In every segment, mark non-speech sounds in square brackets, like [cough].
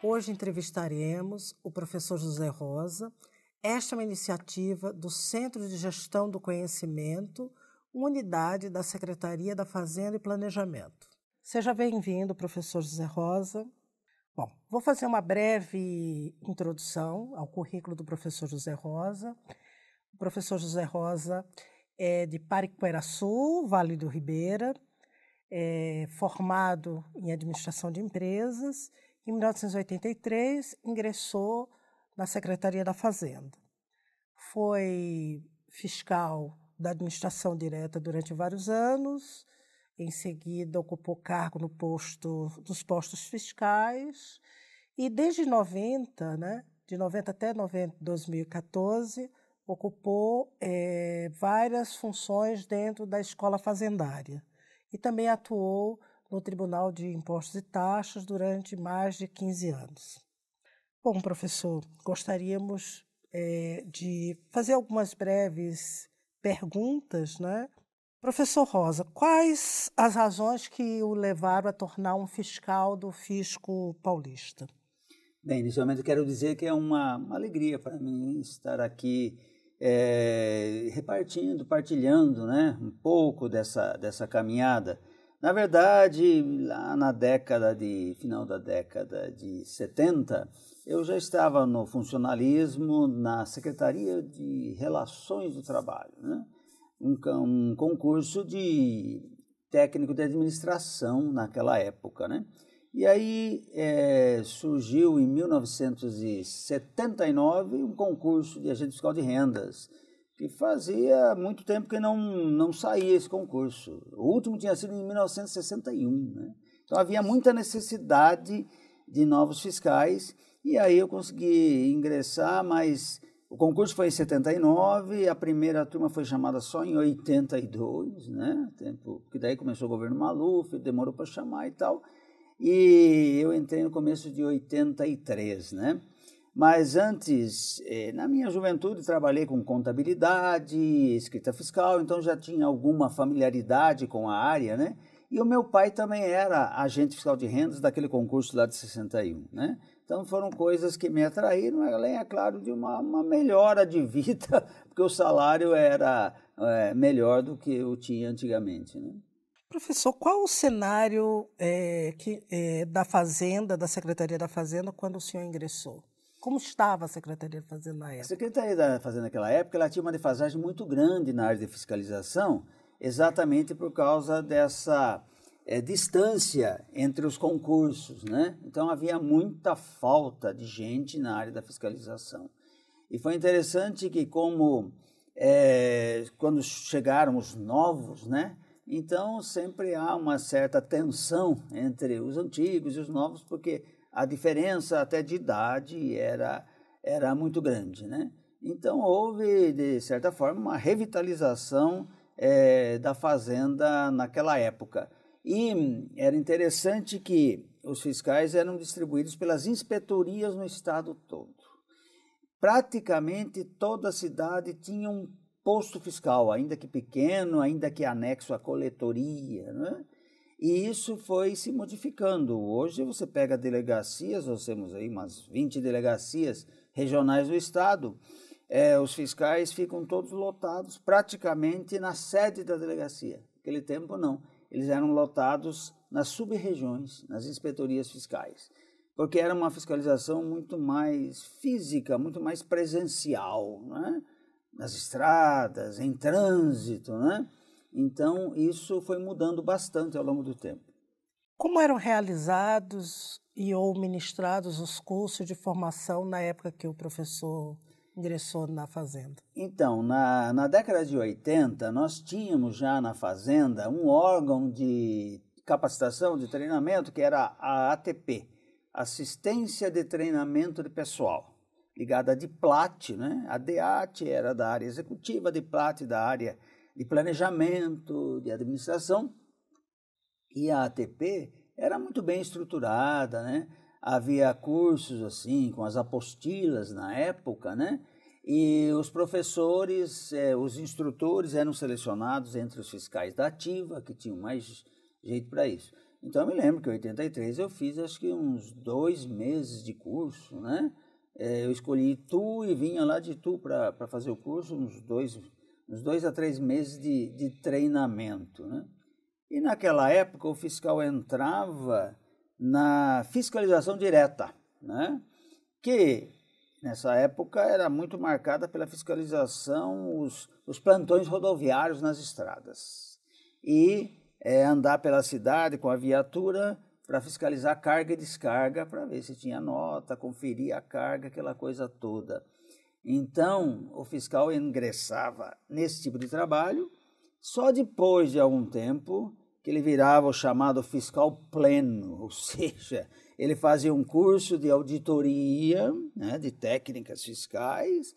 Hoje entrevistaremos o professor José Rosa. Esta é uma iniciativa do Centro de Gestão do Conhecimento, unidade da Secretaria da Fazenda e Planejamento. Seja bem-vindo, professor José Rosa. Bom, vou fazer uma breve introdução ao currículo do professor José Rosa. O professor José Rosa é de Pariqueraçu, Vale do Ribeira, é formado em administração de empresas em 1983, ingressou na Secretaria da Fazenda. Foi fiscal da administração direta durante vários anos, em seguida ocupou cargo no posto dos postos fiscais e desde 90, né, de 90 até 90, 2014, ocupou é, várias funções dentro da escola fazendária e também atuou no Tribunal de Impostos e Taxas durante mais de 15 anos. Bom, professor, gostaríamos é, de fazer algumas breves perguntas, né? Professor Rosa, quais as razões que o levaram a tornar um fiscal do fisco paulista? Bem, inicialmente quero dizer que é uma, uma alegria para mim estar aqui é, repartindo, partilhando né, um pouco dessa, dessa caminhada. Na verdade, lá na década de final da década de 70, eu já estava no funcionalismo na Secretaria de Relações do Trabalho, né? um, um concurso de técnico de administração naquela época, né? E aí é, surgiu em 1979 um concurso de agente fiscal de rendas que fazia muito tempo que não, não saía esse concurso. O último tinha sido em 1961. Né? Então havia muita necessidade de novos fiscais e aí eu consegui ingressar, mas o concurso foi em 79, a primeira turma foi chamada só em 82, né? Tempo que daí começou o governo Maluf, demorou para chamar e tal. E eu entrei no começo de 83, né? Mas antes, eh, na minha juventude, trabalhei com contabilidade, escrita fiscal, então já tinha alguma familiaridade com a área, né? E o meu pai também era agente fiscal de rendas daquele concurso lá de 61, né? Então foram coisas que me atraíram, além, é claro, de uma, uma melhora de vida, [laughs] porque o salário era é, melhor do que eu tinha antigamente, né? Professor, qual o cenário é, que, é, da Fazenda, da Secretaria da Fazenda, quando o senhor ingressou? Como estava a Secretaria fazendo Fazenda na época? A Secretaria da Fazenda naquela época ela tinha uma defasagem muito grande na área de fiscalização, exatamente por causa dessa é, distância entre os concursos. Né? Então havia muita falta de gente na área da fiscalização. E foi interessante que, como é, quando chegaram os novos, né? então sempre há uma certa tensão entre os antigos e os novos, porque a diferença até de idade era, era muito grande, né? Então houve, de certa forma, uma revitalização é, da fazenda naquela época. E era interessante que os fiscais eram distribuídos pelas inspetorias no estado todo. Praticamente toda a cidade tinha um posto fiscal, ainda que pequeno, ainda que anexo à coletoria, né? E isso foi se modificando. Hoje você pega delegacias, nós temos aí umas 20 delegacias regionais do estado, é, os fiscais ficam todos lotados praticamente na sede da delegacia. Naquele tempo não, eles eram lotados nas sub-regiões, nas inspetorias fiscais, porque era uma fiscalização muito mais física, muito mais presencial, né? nas estradas, em trânsito, né? Então, isso foi mudando bastante ao longo do tempo. Como eram realizados e ou ministrados os cursos de formação na época que o professor ingressou na Fazenda? Então, na, na década de 80, nós tínhamos já na Fazenda um órgão de capacitação, de treinamento, que era a ATP Assistência de Treinamento de Pessoal ligada a DIPLAT, né? A DEAT era da área executiva, a DIPLAT da área de planejamento, de administração. E a ATP era muito bem estruturada, né? Havia cursos assim, com as apostilas na época, né? E os professores, eh, os instrutores eram selecionados entre os fiscais da ativa, que tinham mais jeito para isso. Então eu me lembro que em 83 eu fiz acho que uns dois meses de curso, né? É, eu escolhi Itu e vinha lá de Itu para fazer o curso, uns dois, uns dois a três meses de, de treinamento. Né? E naquela época o fiscal entrava na fiscalização direta, né? que nessa época era muito marcada pela fiscalização, os, os plantões rodoviários nas estradas. E é, andar pela cidade com a viatura para fiscalizar carga e descarga, para ver se tinha nota, conferir a carga, aquela coisa toda. Então, o fiscal ingressava nesse tipo de trabalho só depois de algum tempo que ele virava o chamado fiscal pleno, [laughs] ou seja, ele fazia um curso de auditoria, né, de técnicas fiscais,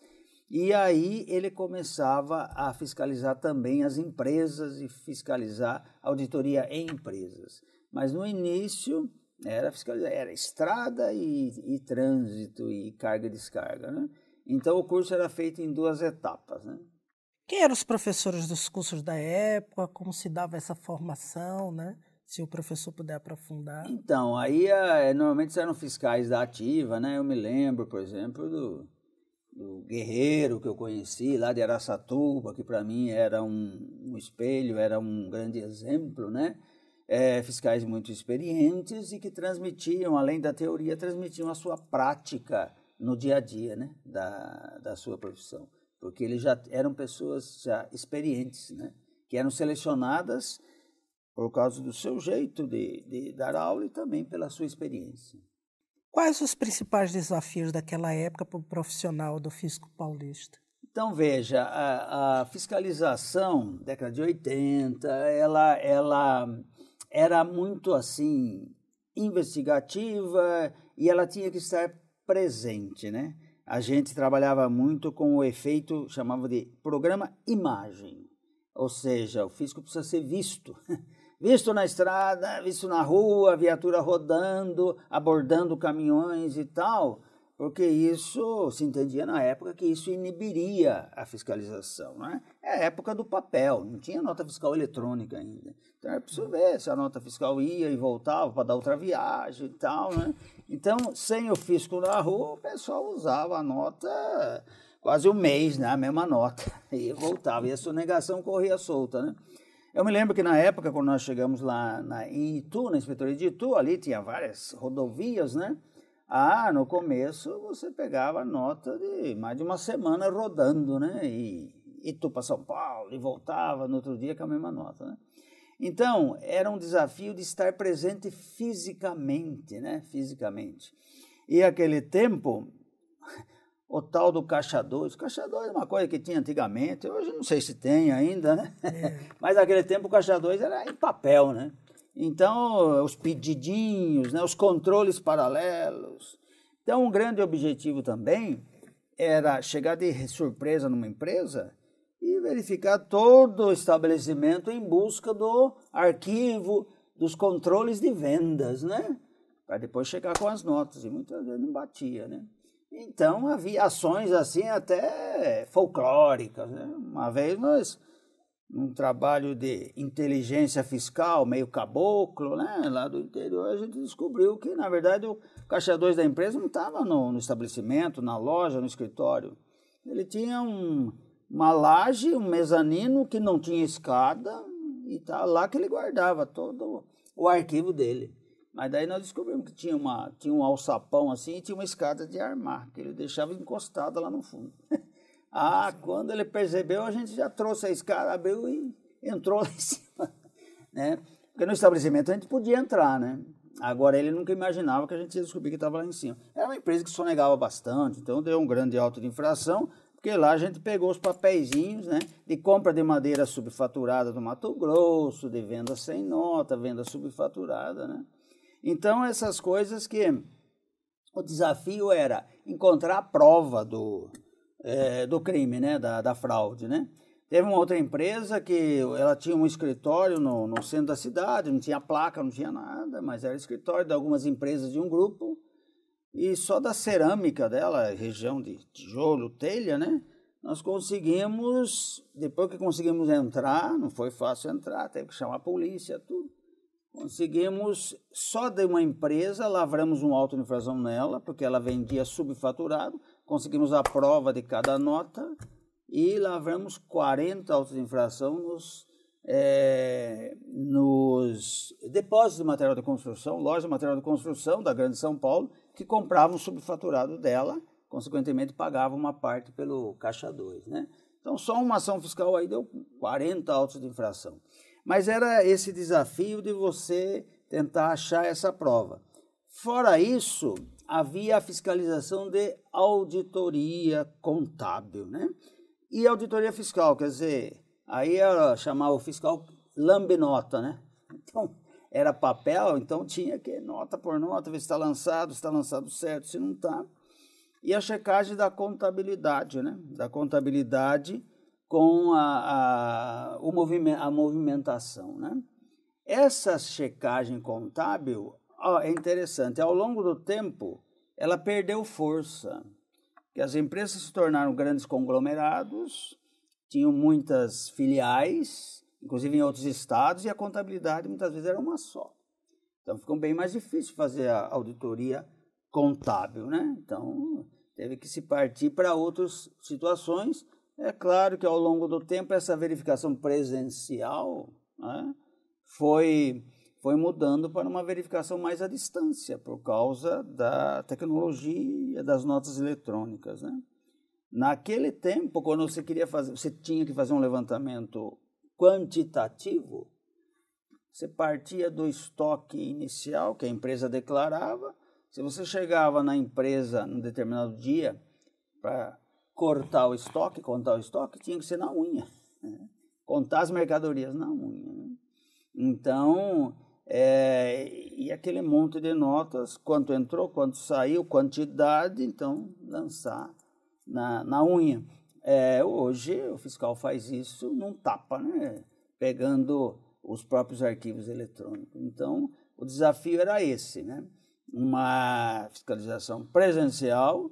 e aí ele começava a fiscalizar também as empresas e fiscalizar auditoria em empresas. Mas no início era fiscalizar, era estrada e, e trânsito e carga e descarga, né? Então o curso era feito em duas etapas. Né? Quem eram os professores dos cursos da época? Como se dava essa formação, né? Se o professor puder aprofundar. Então, aí eh, normalmente eram fiscais da ativa, né? Eu me lembro, por exemplo, do, do guerreiro que eu conheci lá de Araçatuba, que para mim era um, um, espelho, era um grande exemplo, né? É, fiscais muito experientes e que transmitiam, além da teoria, transmitiam a sua prática no dia a dia né, da, da sua profissão, porque eles já eram pessoas já experientes, né, que eram selecionadas por causa do seu jeito de, de dar aula e também pela sua experiência. Quais os principais desafios daquela época para o profissional do fisco paulista? Então, veja, a, a, fiscalização, década de 80, ela, ela era muito assim investigativa e ela tinha que estar presente, né? A gente trabalhava muito com o efeito, chamava de programa imagem. Ou seja, o fisco precisa ser visto. [laughs] Visto na estrada, visto na rua, viatura rodando, abordando caminhões e tal porque isso se entendia na época que isso inibiria a fiscalização. Né? É a época do papel, não tinha nota fiscal eletrônica ainda. Então era preciso ver se a nota fiscal ia e voltava para dar outra viagem e tal. Né? Então, sem o fisco na rua, o pessoal usava a nota quase um mês, né? a mesma nota, [laughs] e voltava. E a sonegação corria solta. Né? Eu me lembro que na época, quando nós chegamos lá na, em Itu, na inspetoria de Itu, ali tinha várias rodovias, né? Ah, no começo você pegava nota de mais de uma semana rodando, né? E, e tu para São Paulo e voltava no outro dia com a mesma nota, né? Então, era um desafio de estar presente fisicamente, né? Fisicamente. E aquele tempo, [laughs] o tal do caixa 2. Caixa 2 é uma coisa que tinha antigamente, hoje não sei se tem ainda, né? É. [laughs] Mas naquele tempo o caixa 2 era em papel, né? Então, os pedidinhos, né, os controles paralelos. Então, um grande objetivo também era chegar de surpresa numa empresa e verificar todo o estabelecimento em busca do arquivo, dos controles de vendas, né? Para depois chegar com as notas. E muitas vezes não batia, né? Então, havia ações assim até folclóricas, né? Uma vez nós um trabalho de inteligência fiscal, meio caboclo, né? lá do interior, a gente descobriu que, na verdade, o caixa 2 da empresa não estava no, no, estabelecimento, na loja, no escritório. Ele tinha um, uma laje, um mezanino que não tinha escada, e tá lá que ele guardava todo o arquivo dele. Mas daí nós descobrimos que tinha, uma, tinha um alçapão assim e tinha uma escada de armar, que ele deixava encostada lá no fundo. [laughs] Ah, quando ele percebeu, a gente já trouxe a escada, abriu e entrou lá em [laughs] cima, né? Porque no estabelecimento a gente podia entrar, né? Agora ele nunca imaginava que a gente ia descobrir que estava lá em cima. Era uma empresa que sonegava bastante, então deu um grande alto de infração, porque lá a gente pegou os papeizinhos, né? De compra de madeira subfaturada do Mato Grosso, de venda sem nota, venda subfaturada, né? Então essas coisas que o desafio era encontrar a prova do é, do crime, né? Da, da fraude, né? Teve uma outra empresa que ela tinha um escritório no, no centro da cidade, não tinha placa, não tinha nada, mas era escritório de algumas empresas de um grupo. E só da cerâmica dela, região de tijolo, telha, né? Nós conseguimos, depois que conseguimos entrar, não foi fácil entrar, teve que chamar a polícia, tudo. Conseguimos, só de uma empresa, lavramos um auto de infração nela, porque ela vendia subfaturado conseguimos a prova de cada nota e lavramos 40 autos de infração nos, é, nos depósitos de material de construção, lojas de material de construção da Grande São Paulo, que compravam o subfaturado dela, consequentemente pagavam uma parte pelo Caixa 2. Né? Então, só uma ação fiscal aí deu 40 autos de infração. Mas era esse desafio de você tentar achar essa prova. Fora isso, havia a fiscalização de auditoria contábil, né? E auditoria fiscal, quer dizer, aí era chamar o fiscal lambinota, né? Então, era papel, então tinha que nota por nota, ver se está lançado, se está lançado certo, se não está. E a checagem da contabilidade, né? Da contabilidade com a, a, o movimento, a movimentação, né? Essa checagem contábil é interessante, ao longo do tempo, ela perdeu força. Que as empresas se tornaram grandes conglomerados, tinham muitas filiais, inclusive em outros estados, e a contabilidade muitas vezes era uma só. Então ficou bem mais difícil fazer a auditoria contábil, né? Então teve que se partir para outras situações. É claro que ao longo do tempo essa verificação presencial né, foi foi mudando para uma verificação mais à distância, por causa da tecnologia das notas eletrônicas. Né? Naquele tempo, quando você queria fazer, você tinha que fazer um levantamento quantitativo, você partia do estoque inicial que a empresa declarava. Se você chegava na empresa num determinado dia para cortar o estoque, contar o estoque, tinha que ser na unha. Né? Contar as mercadorias na unha. Né? Então, é, e aquele monte de notas, quanto entrou, quanto saiu, quantidade, então lançar na, na unha. É, hoje o fiscal faz isso num tapa, né? pegando os próprios arquivos eletrônicos. Então o desafio era esse, né? uma fiscalização presencial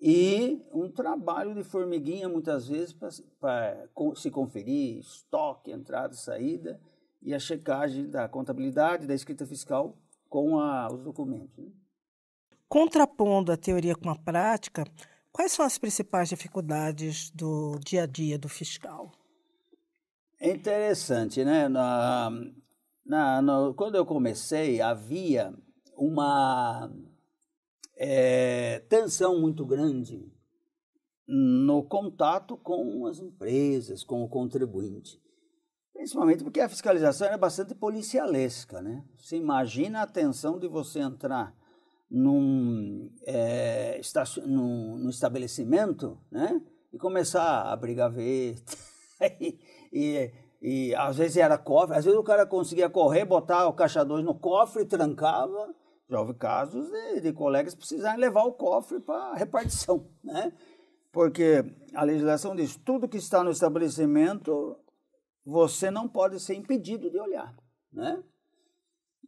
e um trabalho de formiguinha muitas vezes para se conferir estoque, entrada, saída e a checagem da contabilidade, da escrita fiscal com a, os documentos. Né? Contrapondo a teoria com a prática, quais são as principais dificuldades do dia a dia do fiscal? É interessante, né? Na, na, quando eu comecei, havia uma é, tensão muito grande no contato com as empresas, com o contribuinte. Principalmente porque a fiscalização era bastante policialesca, né? Você imagina a tensão de você entrar num, é, estacion... num, num estabelecimento, né? E começar a brigar, ver [laughs] e, e e às vezes era cofre, às vezes o cara conseguia correr, botar o caixa 2 no cofre, trancava. Já houve casos de, de colegas precisarem levar o cofre para repartição, né? Porque a legislação diz tudo que está no estabelecimento você não pode ser impedido de olhar, né?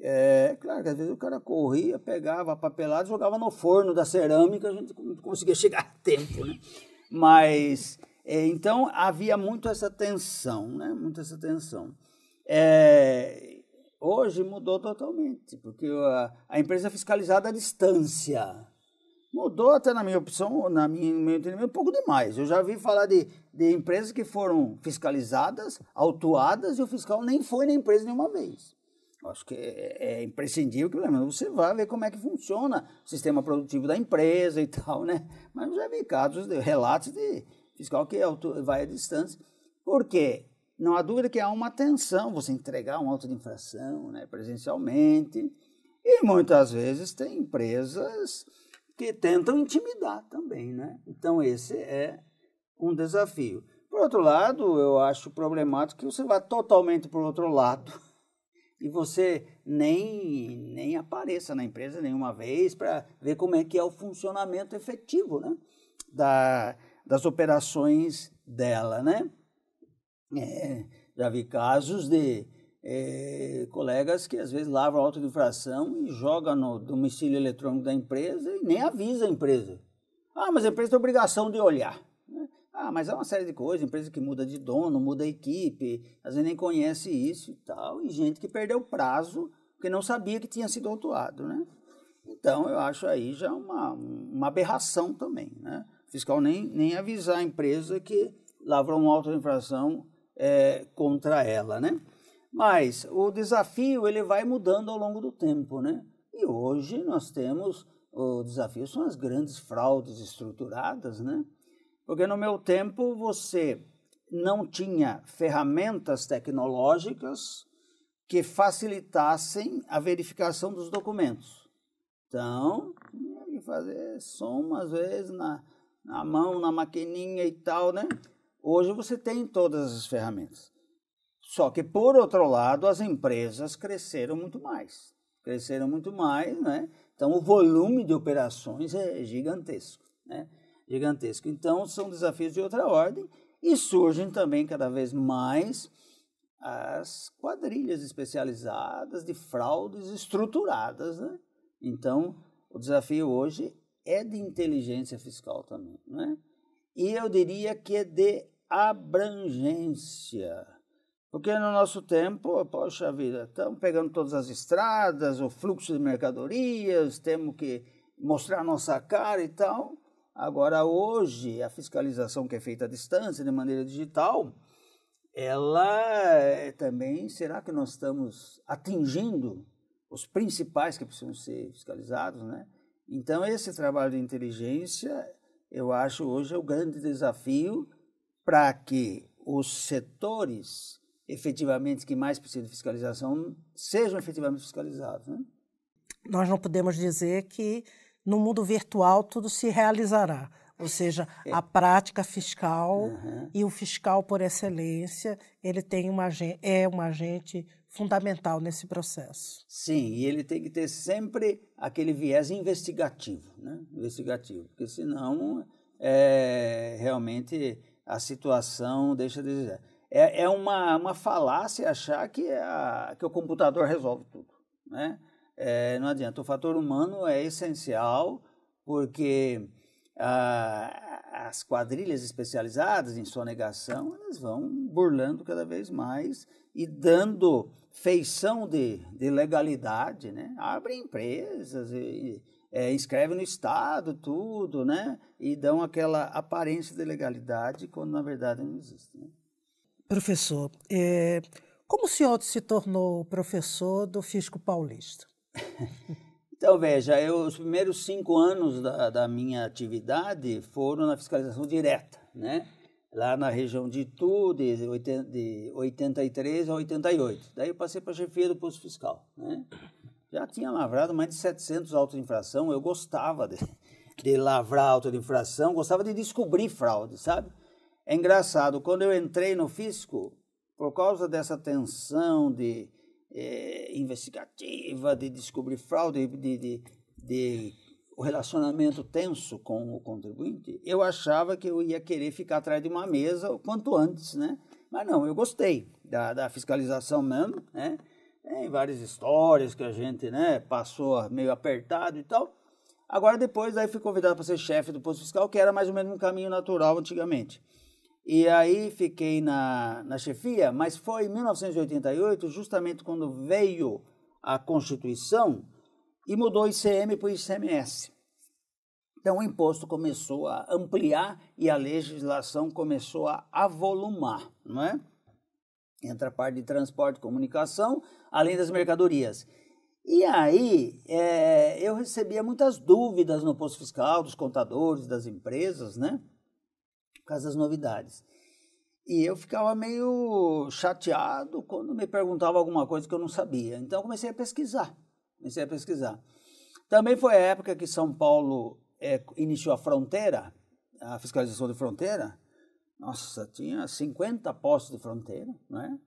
É claro que às vezes o cara corria, pegava a papelada, jogava no forno da cerâmica, a gente não conseguia chegar a tempo, né? Mas é, então havia muito essa tensão, né? Muito essa tensão. É, hoje mudou totalmente, porque a, a empresa é fiscalizada à distância, Mudou até na minha opção, na minha, no meu entendimento, um pouco demais. Eu já vi falar de, de empresas que foram fiscalizadas, autuadas, e o fiscal nem foi na empresa nenhuma vez. Acho que é, é, é imprescindível que você vá ver como é que funciona o sistema produtivo da empresa e [laughs] tal, né? Mas já vi casos, de, relatos de fiscal que vai à distância. Por quê? Não há dúvida que há uma tensão você entregar um auto de infração né, presencialmente. E muitas vezes tem empresas que tentam intimidar também, né? Então esse é um desafio. Por outro lado, eu acho problemático que você vá totalmente para o outro lado [laughs] e você nem, nem apareça na empresa nenhuma vez para ver como é que é o funcionamento efetivo né? da, das operações dela, né? É, já vi casos de é, colegas que às vezes lavam a infração e jogam no domicílio eletrônico da empresa e nem avisa a empresa. Ah, mas a empresa tem obrigação de olhar. Né? Ah, mas é uma série de coisas, empresa que muda de dono, muda a equipe, às vezes nem conhece isso e tal, e gente que perdeu o prazo porque não sabia que tinha sido autuado, né? Então, eu acho aí já uma, uma aberração também, né? fiscal nem, nem avisar a empresa que lavrou uma auto-infração é, eh, contra ela, né? Mas o desafio ele vai mudando ao longo do tempo, né? E hoje nós temos o desafio são as grandes fraudes estruturadas, né? Porque no meu tempo você não tinha ferramentas tecnológicas que facilitassem a verificação dos documentos. Então, tinha que fazer soma às vezes na, na mão, na maquininha e tal, né? Hoje você tem todas as ferramentas. Só que, por outro lado, as empresas cresceram muito mais. Cresceram muito mais, né? Então, o volume de operações é gigantesco, né? Gigantesco. Então, são desafios de outra ordem e surgem também cada vez mais as quadrilhas especializadas de fraudes estruturadas, né? Então, o desafio hoje é de inteligência fiscal também, né? E eu diria que é de abrangência porque no nosso tempo, poxa vida, estamos pegando todas as estradas, o fluxo de mercadorias, temos que mostrar nossa cara e tal. Agora, hoje, a fiscalização que é feita à distância, de maneira digital, ela eh, também, será que nós estamos atingindo os principais que precisam ser fiscalizados, né? Então, esse trabalho de inteligência, eu acho hoje é o grande desafio para que os setores efetivamente que mais precisam de fiscalização sejam efetivamente fiscalizados. Né? Nós não podemos dizer que no mundo virtual tudo se realizará. Ou seja, é. a prática fiscal uhum. e o fiscal por excelência, ele tem uma, é um agente fundamental nesse processo. Sim, e ele tem que ter sempre aquele viés investigativo, né? investigativo, porque senão é, realmente a situação deixa de dizer é, é uma, uma falácia achar que, é a, que o computador resolve tudo. Né? É, não adianta, o fator humano é essencial porque a, ah, as quadrilhas especializadas em sonegação elas vão burlando cada vez mais e dando feição de, de legalidade, né? abrem empresas e, é, inscreve no Estado, tudo, né? E dão aquela aparência de legalidade quando na verdade não existe. Né? Professor, é, como o senhor se tornou professor do Fisco Paulista? [laughs] Então, veja, eu, os primeiros cinco anos da, da, minha atividade foram na fiscalização direta, né? Lá na região de Itu, de, 80, de 83 a 88. Daí eu passei para a chefia do Posto Fiscal, né? Já tinha lavrado mais de 700 autos de infração, eu gostava de, de lavrar autos de infração, gostava de descobrir fraude, sabe? É engraçado, quando eu entrei no fisco, por causa dessa tensão de eh, investigativa, de descobrir fraude, de, de, de o relacionamento tenso com o contribuinte, eu achava que eu ia querer ficar atrás de uma mesa o quanto antes, né? Mas não, eu gostei da, da fiscalização mesmo, né? Em várias histórias que a gente, né, passou meio apertado e tal. Agora depois aí fui convidado para ser chefe do posto fiscal, que era mais ou menos um caminho natural antigamente. E aí fiquei na, na chefia, mas foi em 1988, justamente quando veio a Constituição e mudou o ICM para o ICMS. Então o imposto começou a ampliar e a legislação começou a avolumar, não é? Entra a parte de transporte e comunicação, além das mercadorias. E aí é, eu recebia muitas dúvidas no posto fiscal, dos contadores, das empresas, né? por causa das novidades. E eu ficava meio chateado quando me perguntava alguma coisa que eu não sabia. Então comecei a pesquisar, comecei a pesquisar. Também foi a época que São Paulo é, iniciou a fronteira, a fiscalização de fronteira. Nossa, tinha 50 postos de fronteira, né?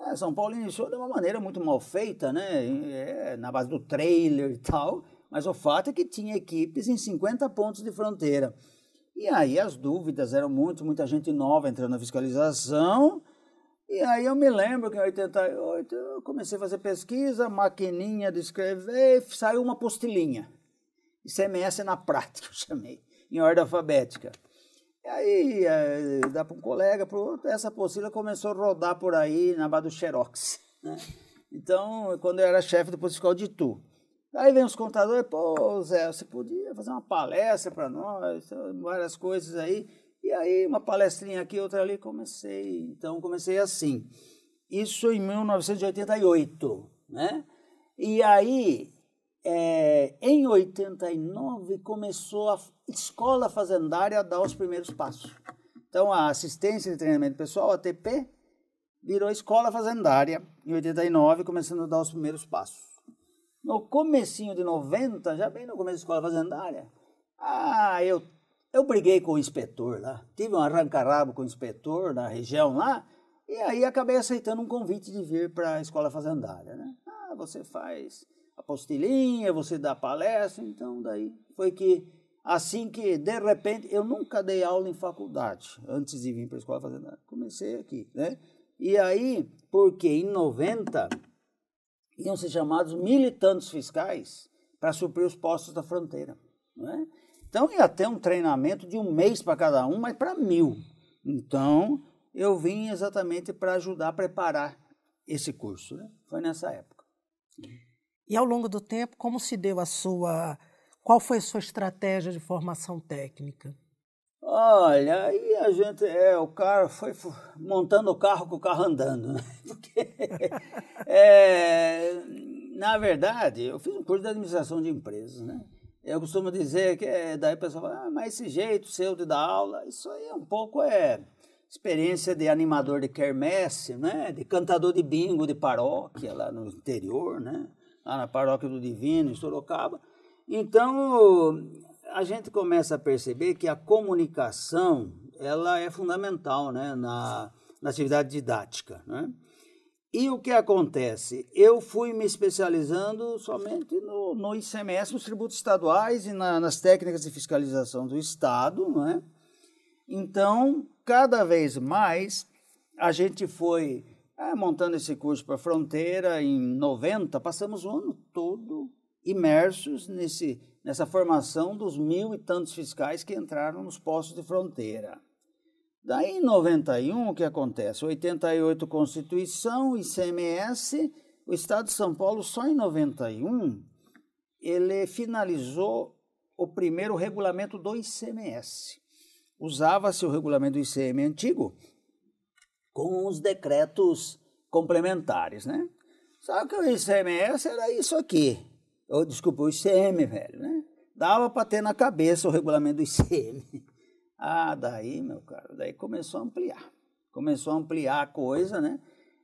É, São Paulo iniciou de uma maneira muito mal feita, né? É, na base do trailer e tal. Mas o fato é que tinha equipes em 50 pontos de fronteira. E aí as dúvidas eram muito, muita gente nova entrando na fiscalização. E aí eu me lembro que em 88 eu comecei a fazer pesquisa, maquininha de escrever, saiu uma postilinha. ICMS na prática, [laughs] eu chamei, em ordem alfabética. E aí, eh, dá para um colega, para outro, essa postilha começou a rodar por aí na barra do Xerox. Né? Então, quando eu era chefe do fiscal de Tu. Aí vem os contadores, pô, Zé, você podia fazer uma palestra para nós, então, várias coisas aí. E aí, uma palestrinha aqui, outra ali, comecei. Então, comecei assim. Isso em 1988, né? E aí, é, em 89, começou a escola fazendária a dar os primeiros passos. Então, a assistência de treinamento pessoal, ATP, virou escola fazendária em 89, começando a dar os primeiros passos no comecinho de 90, já bem no começo da escola fazendária, ah, eu, eu briguei com o inspetor lá, tive um arranca-rabo com o inspetor na região lá, e aí acabei aceitando um convite de vir para a escola fazendária, né? Ah, você faz apostilinha, você dá palestra, então daí foi que assim que de repente eu nunca dei aula em faculdade antes de vir para a escola fazendária, comecei aqui, né? E aí, porque em 90 iam ser chamados militantes fiscais para suprir os postos da fronteira. É? Então ia ter um treinamento de um mês para cada um, mas para mil. Então eu vim exatamente para ajudar a preparar esse curso. Né? Foi nessa época. E ao longo do tempo, como se deu a sua. Qual foi a sua estratégia de formação técnica? Olha, aí a gente, é, o cara foi montando o carro com o carro andando, né? [laughs] Porque, é, na verdade, eu fiz um curso de administração de empresas, né? Eu costumo dizer que, é, daí o pessoal fala, ah, mas esse jeito seu de dar aula, isso aí é um pouco, é, experiência de animador de quermesse, né? De cantador de bingo de paróquia lá no interior, né? Lá na paróquia do Divino, em Sorocaba. Então, a gente começa a perceber que a comunicação ela é fundamental né, na, na atividade didática. Né? E o que acontece? Eu fui me especializando somente no, no ICMS, nos tributos estaduais e na, nas técnicas de fiscalização do Estado. Né? Então, cada vez mais, a gente foi é, montando esse curso para a fronteira em 90, passamos o ano todo imersos nesse nessa formação dos mil e tantos fiscais que entraram nos postos de fronteira. Daí em 91 o que acontece? 88 Constituição, ICMS, o Estado de São Paulo só em 91 ele finalizou o primeiro regulamento do ICMS. Usava-se o regulamento do ICM antigo com os decretos complementares, né? Só que o ICMS era isso aqui ou, desculpa, o ICM, velho, né? Dava para ter na cabeça o regulamento do ICM. [laughs] Ah, daí, meu caro, daí começou a ampliar. Começou a ampliar a coisa, né?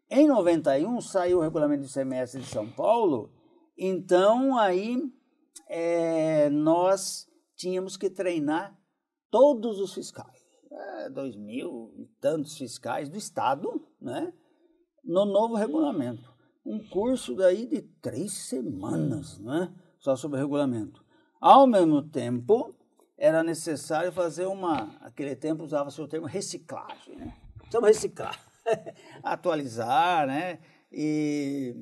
Em 91 saiu o regulamento do ICMS de São Paulo, então aí é, nós tínhamos que treinar todos os fiscais, é, dois mil e tantos fiscais do Estado, né? No novo regulamento um curso daí de três semanas, né? só sobre regulamento. Ao mesmo tempo, era necessário fazer uma, aquele tempo usava-se o termo reciclagem, né? precisamos reciclar, [laughs] atualizar, né? e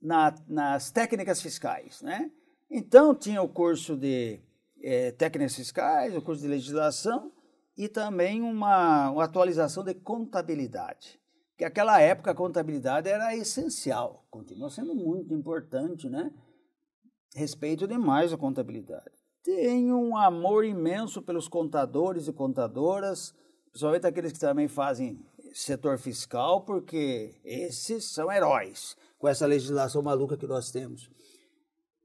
na, nas técnicas fiscais. Né? Então, tinha o curso de é, técnicas fiscais, o curso de legislação e também uma, uma atualização de contabilidade que aquela época a contabilidade era essencial, continua sendo muito importante, né? Respeito demais a contabilidade. Tenho um amor imenso pelos contadores e contadoras, principalmente aqueles que também fazem setor fiscal, porque esses são heróis com essa legislação maluca que nós temos.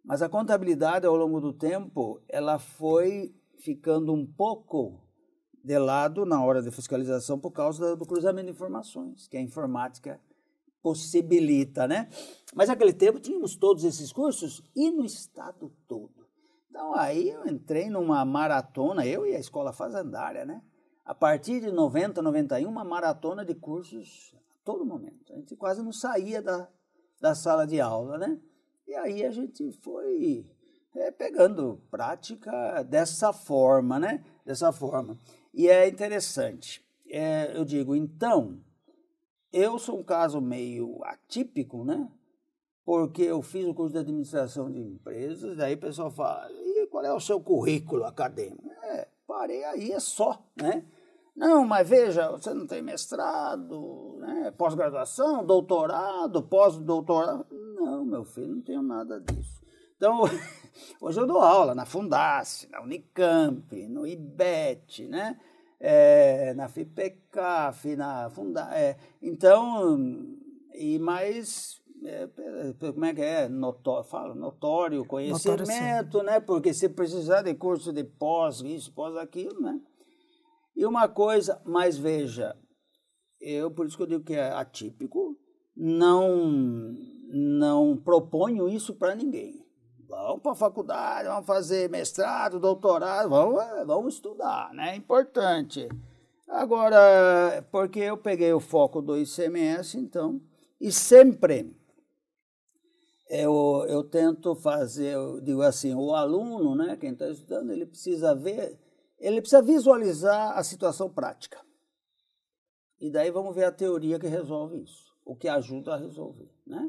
Mas a contabilidade, ao longo do tempo, ela foi ficando um pouco de lado na hora de fiscalização por causa do cruzamento de informações, que a informática possibilita, né? Mas naquele tempo tínhamos todos esses cursos e no estado todo. Então aí eu entrei numa maratona, eu e a escola fazendária, né? A partir de 90, 91, uma maratona de cursos a todo momento. A gente quase não saía da, da sala de aula, né? E aí a gente foi é, pegando prática dessa forma, né? Dessa forma. E é interessante. É, eu digo, então, eu sou um caso meio atípico, né? Porque eu fiz o curso de administração de empresas, daí o pessoal fala, e qual é o seu currículo acadêmico? É, parei aí, é só, né? Não, mas veja, você não tem mestrado, né? pós-graduação, doutorado, pós-doutorado. Não, meu filho, não tenho nada disso. Então, [laughs] Hoje eu dou aula na Fundace, na Unicamp, no IBET, né? É, na FIPECAF, na Fundace. É, então, e mais é, é como é que é? Notório, falo, notório conhecimento, notório, né? Porque se precisar de curso de pós, isso, pós, aquilo, né? E uma coisa, mas veja, eu por isso que eu digo que é atípico, não, não proponho isso para ninguém. Vamos para a faculdade, vamos fazer mestrado, doutorado, vamos, é, vamos estudar, né? É importante. Agora, porque eu peguei o foco do ICMS, então, e sempre eu, eu tento fazer, eu digo assim, o aluno, né, quem está estudando, ele precisa ver, ele precisa visualizar a situação prática. E daí vamos ver a teoria que resolve isso, o que ajuda a resolver, né?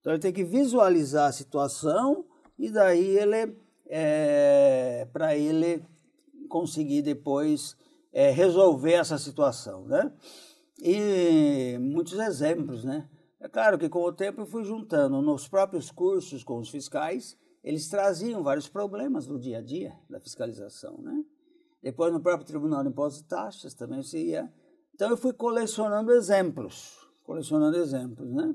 Então ele tem que visualizar a situação e daí ele, é, eh, para ele conseguir depois é, resolver essa situação, né? E muitos exemplos, né? É claro que com o tempo eu fui juntando nos próprios cursos com os fiscais, eles traziam vários problemas do dia a dia da fiscalização, né? Depois no próprio Tribunal de Impostos e Taxas também se ia. Então eu fui colecionando exemplos, colecionando exemplos, né?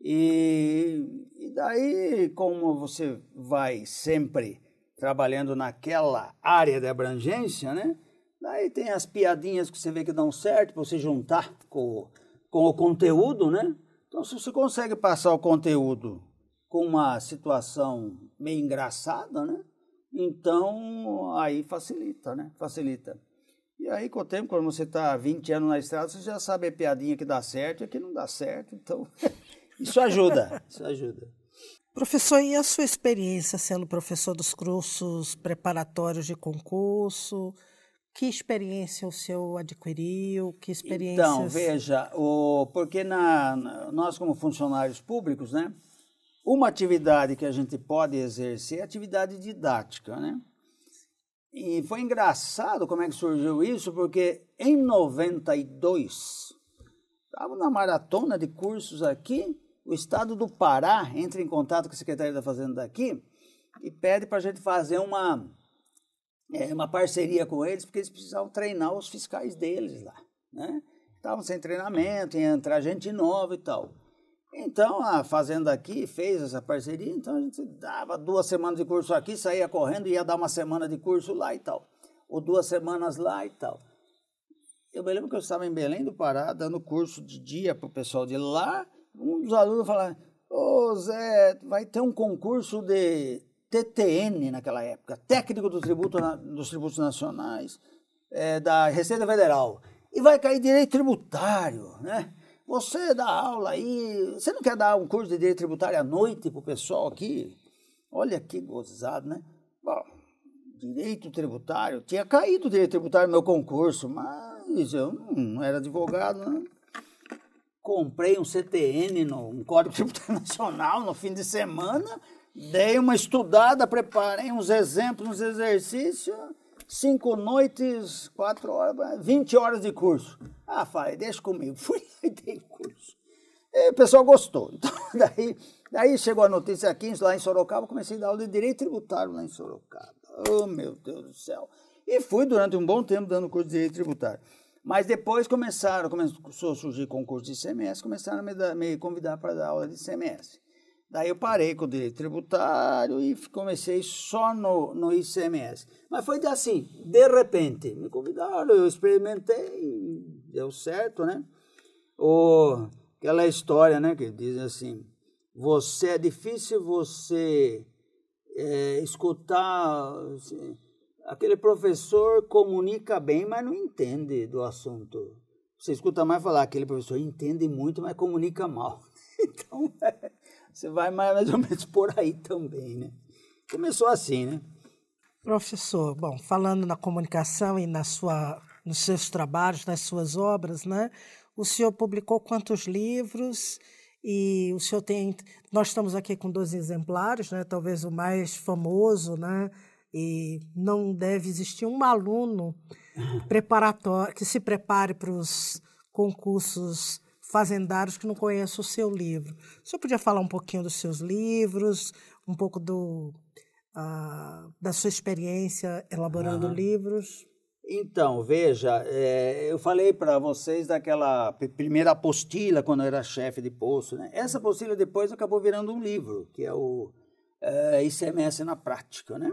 E, e daí, como você vai sempre trabalhando naquela área de abrangência, né? Daí tem as piadinhas que você vê que dão certo para você juntar com, com o conteúdo, né? Então, se você consegue passar o conteúdo com uma situação meio engraçada, né? Então, aí facilita, né? Facilita. E aí, com o tempo, quando você está 20 anos na estrada, você já sabe a piadinha que dá certo e a que não dá certo. Então, [laughs] Isso ajuda, isso ajuda. Professor, e a sua experiência sendo professor dos cursos preparatórios de concurso? Que experiência o senhor adquiriu? Que então, experiências... Então, veja, o, porque na, na, nós como funcionários públicos, né, uma atividade que a gente pode exercer é atividade didática, né? E foi engraçado como é que surgiu isso, porque em 92, estava na maratona de cursos aqui, o Estado do Pará entra em contato com a Secretaria da Fazenda daqui e pede para a gente fazer uma, é, uma parceria com eles, porque eles precisavam treinar os fiscais deles lá. Né? Estavam sem treinamento, ia entrar gente nova e tal. Então a Fazenda aqui fez essa parceria, então a gente dava duas semanas de curso aqui, saía correndo, e ia dar uma semana de curso lá e tal. Ou duas semanas lá e tal. Eu me lembro que eu estava em Belém do Pará, dando curso de dia para o pessoal de lá um dos alunos falava, ô oh, Zé, vai ter um concurso de TTN naquela época, técnico do tributo na, dos tributos nacionais, é, da Receita Federal. E vai cair direito tributário, né? Você dá aula aí, você não quer dar um curso de direito tributário à noite pro pessoal aqui? Olha que gozado, né? Bom, direito tributário, tinha caído direito tributário no meu concurso, mas eu não era advogado, né? comprei um CTN, no, um Código [laughs] Tributário Nacional, no fim de semana, dei uma estudada, preparei uns exemplos, uns exercícios, cinco noites, quatro horas, vinte horas de curso. Ah, falei, deixa comigo. [laughs] Fui e dei curso. E o pessoal gostou. [laughs] Então, daí, daí chegou a notícia aqui, lá em Sorocaba, comecei a dar aula de Direito Tributário lá em Sorocaba. Oh, meu Deus do céu. E fui durante um bom tempo dando curso de Direito Tributário. Mas depois começaram, começou a surgir concurso de ICMS, começaram a me, dar, me convidar para dar aula de ICMS. Daí eu parei com o direito tributário e comecei só no, no ICMS. Mas foi assim, de repente. Me convidaram, eu experimentei, deu certo, né? Ou aquela história, né, que diz assim, você é difícil você é, escutar... Assim, aquele professor comunica bem, mas não entende do assunto. Você escuta mais falar, aquele professor entende muito, mas comunica mal. [laughs] Então, é, você vai mais ou menos por aí também, né? Começou assim, né? Professor, bom, falando na comunicação e na sua, nos seus trabalhos, nas suas obras, né? O senhor publicou quantos livros? E o senhor tem. Nós estamos aqui com dois exemplares, né? Talvez o mais famoso, né? e não deve existir um aluno [laughs] preparatório que se prepare para os concursos fazendários que não conheça o seu livro. O senhor podia falar um pouquinho dos seus livros, um pouco do, uh, da sua experiência elaborando uhum. livros? Então, veja, é, eu falei para vocês daquela primeira apostila quando eu era chefe de posto. Né? Essa apostila depois acabou virando um livro, que é o é, ICMS na prática, né?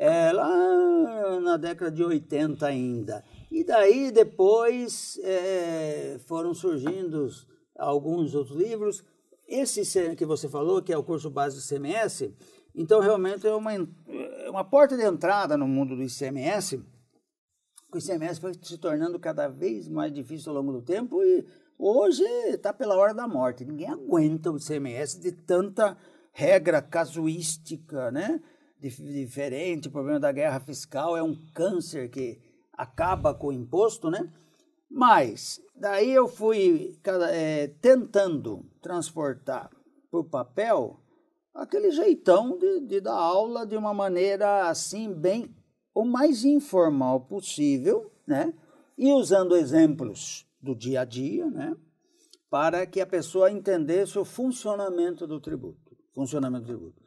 é, lá ah, na década de 80 ainda. E daí depois é, foram surgindo alguns outros livros. Esse que você falou, que é o curso básico do ICMS, então realmente é uma, é uma porta de entrada no mundo do ICMS, o ICMS foi se tornando cada vez mais difícil ao longo do tempo e hoje está pela hora da morte. Ninguém aguenta o ICMS de tanta regra casuística, né? diferente, o problema da guerra fiscal é um câncer que acaba com o imposto, né? Mas daí eu fui é, tentando transportar para o papel aquele jeitão de, de dar aula de uma maneira assim, bem o mais informal possível, né? E usando exemplos do dia a dia, né? Para que a pessoa entendesse o funcionamento do tributo. Funcionamento do tributo.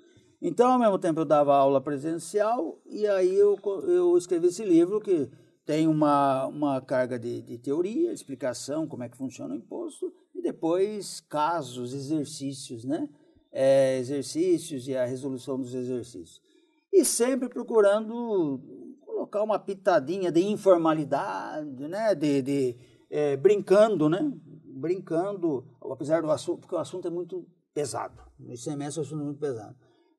Então, ao mesmo tempo, eu dava aula presencial e aí eu, eu escrevi esse livro que tem uma, uma carga de, de teoria, explicação, como é que funciona o imposto, e depois casos, exercícios, né? É, exercícios e a resolução dos exercícios. E sempre procurando colocar uma pitadinha de informalidade, né? De, de é, brincando, né? Brincando, apesar do assunto, porque o assunto é muito pesado. No ICMS o é assunto é muito pesado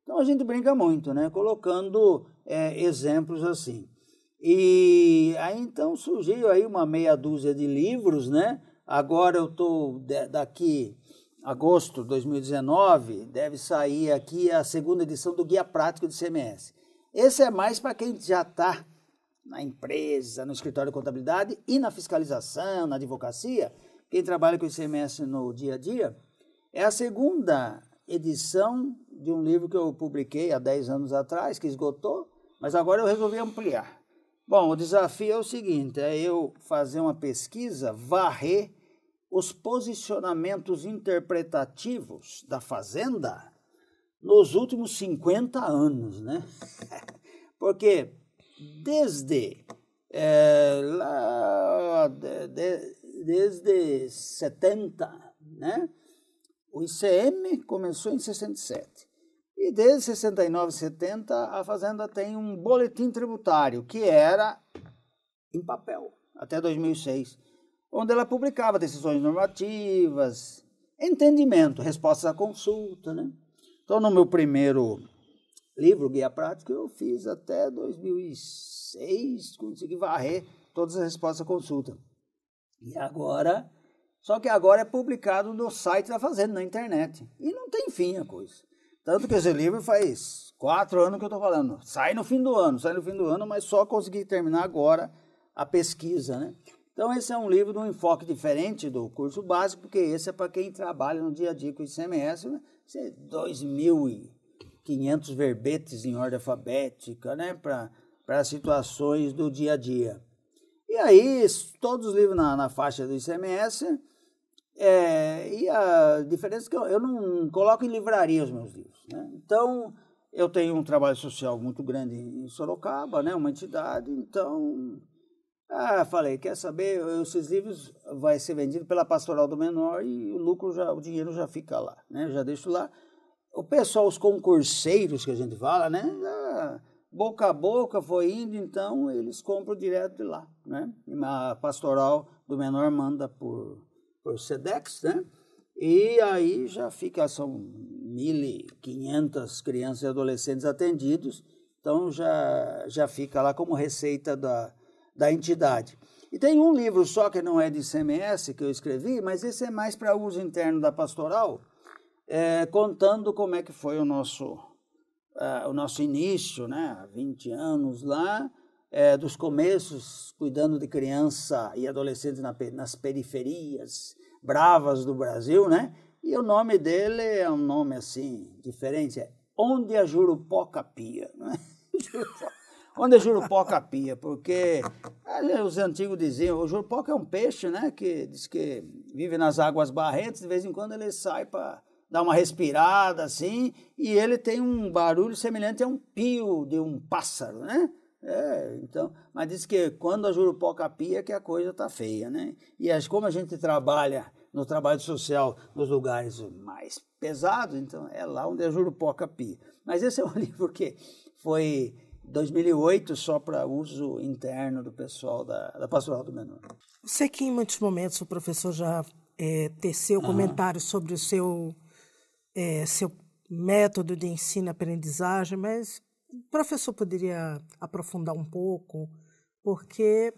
então a gente brinca muito, né? Colocando é, exemplos assim. E aí então surgiu aí uma meia dúzia de livros, né? Agora eu estou daqui agosto de 2019, deve sair aqui a segunda edição do Guia Prático de CMS. Esse é mais para quem já está na empresa, no escritório de contabilidade e na fiscalização, na advocacia, quem trabalha com o ICMS no dia a dia. É a segunda edição de um livro que eu publiquei há 10 anos atrás, que esgotou, mas agora eu resolvi ampliar. Bom, o desafio é o seguinte: é eu fazer uma pesquisa, varrer os posicionamentos interpretativos da Fazenda nos últimos 50 anos, né? [laughs] Porque desde, é, lá, de, de, desde 70, né? O ICM começou em 67. E desde 69 e 70, a Fazenda tem um boletim tributário, que era em papel, até 2006, onde ela publicava decisões normativas, entendimento, respostas à consulta. Né? Então, no meu primeiro livro, Guia Prático, eu fiz até 2006, consegui varrer todas as respostas à consulta. E agora só que agora é publicado no site da Fazenda, na internet. E não tem fim a coisa. Tanto que esse livro faz quatro anos que eu estou falando. Sai no fim do ano, sai no fim do ano, mas só consegui terminar agora a pesquisa, né? Então, esse é um livro de um enfoque diferente do curso básico, porque esse é para quem trabalha no dia a dia com o ICMS. Né? 2.500 é verbetes em ordem alfabética, né? Para situações do dia a dia. E aí, todos os livros na, na faixa do ICMS é, e a diferença é que eu, eu não coloco em livraria os meus livros. Né? Então, eu tenho um trabalho social muito grande em Sorocaba, né? uma entidade, então. Ah, falei, quer saber? Esses livros vai ser vendido pela Pastoral do Menor e o lucro já, o dinheiro já fica lá, né? Eu já deixo lá. O pessoal, os concurseiros que a gente fala, né? Ah, boca a boca foi indo, então eles compram direto de lá, né? A Pastoral do Menor manda por por SEDEX, né? E aí já fica, são 1.500 crianças e adolescentes atendidos, então já, já fica lá como receita da, da entidade. E tem um livro só que não é de CMS que eu escrevi, mas esse é mais para uso interno da pastoral, é, contando como é que foi o nosso, uh, o nosso início, né? Há 20 anos lá, é, dos começos, cuidando de criança e adolescente na, nas periferias bravas do Brasil, né? E o nome dele é um nome assim, diferente, é Onde a Jurupoca Pia, né? [laughs] Onde a Jurupoca Pia, porque os antigos diziam, o Jurupoca é um peixe, né? Que diz que vive nas águas barrentes, de vez em quando ele sai para dá uma respirada assim, e ele tem um barulho semelhante a um pio de um pássaro, né? É, então, mas diz que quando a Jurupoca pia é que a coisa está feia, né? E as, como a gente trabalha no trabalho social nos lugares mais pesados, então é lá onde a Jurupoca pia. Mas esse é um [laughs] livro que foi 2008 só para uso interno do pessoal da, da Pastoral do Menor. Sei que em muitos momentos o professor já é, teceu comentários sobre o seu, é, seu método de ensino-aprendizagem, mas o professor poderia aprofundar um pouco, porque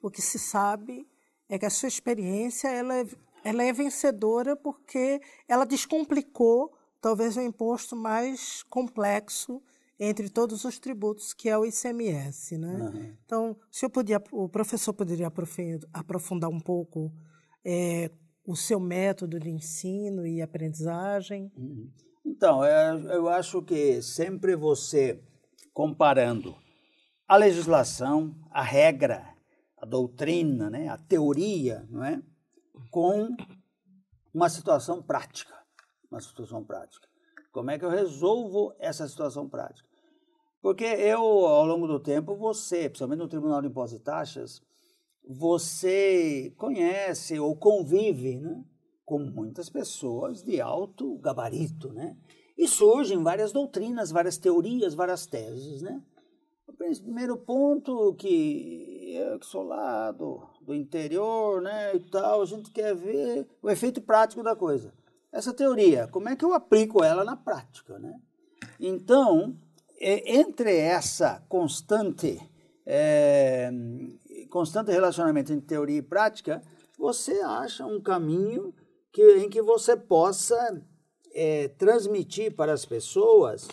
o que se sabe é que a sua experiência ela é, ela é vencedora porque ela descomplicou talvez o imposto mais complexo entre todos os tributos que é o ICMS, né? Uhum. Então, o, podia, o professor poderia aprofundar um pouco é, o seu método de ensino e aprendizagem? Uhum. Então, é, eu acho que sempre você comparando a legislação, a regra, a doutrina, né, a teoria, não é? com uma situação prática, uma situação prática. Como é que eu resolvo essa situação prática? Porque eu, ao longo do tempo, você, principalmente no Tribunal de Impostos e Taxas, você conhece ou convive né, com muitas pessoas de alto gabarito, né? E surgem várias doutrinas, várias teorias, várias teses, né? O primeiro ponto que eu que sou lá do, do interior, né, e tal, a gente quer ver o efeito prático da coisa. Essa teoria, como é que eu aplico ela na prática, né? Então, é, entre essa constante é, constante relacionamento entre teoria e prática, você acha um caminho que, em que você possa é, transmitir para as pessoas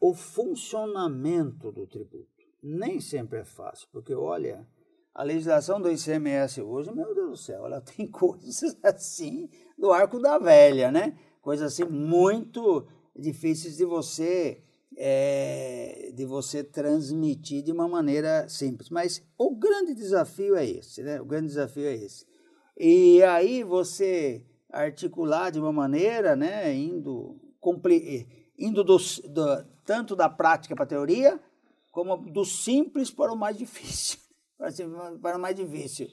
o funcionamento do tributo. Nem sempre é fácil, porque olha, a legislação do ICMS hoje, meu Deus do céu, ela [laughs] tem coisas assim do arco da velha, né? Coisas assim muito difíceis de você é, de você transmitir de uma maneira simples. Mas o grande desafio é esse, né? O grande desafio é esse. E aí você articular de uma maneira, né, indo, indo do, do, tanto da prática para a teoria, como do simples para o mais [laughs] difícil, para o mais difícil.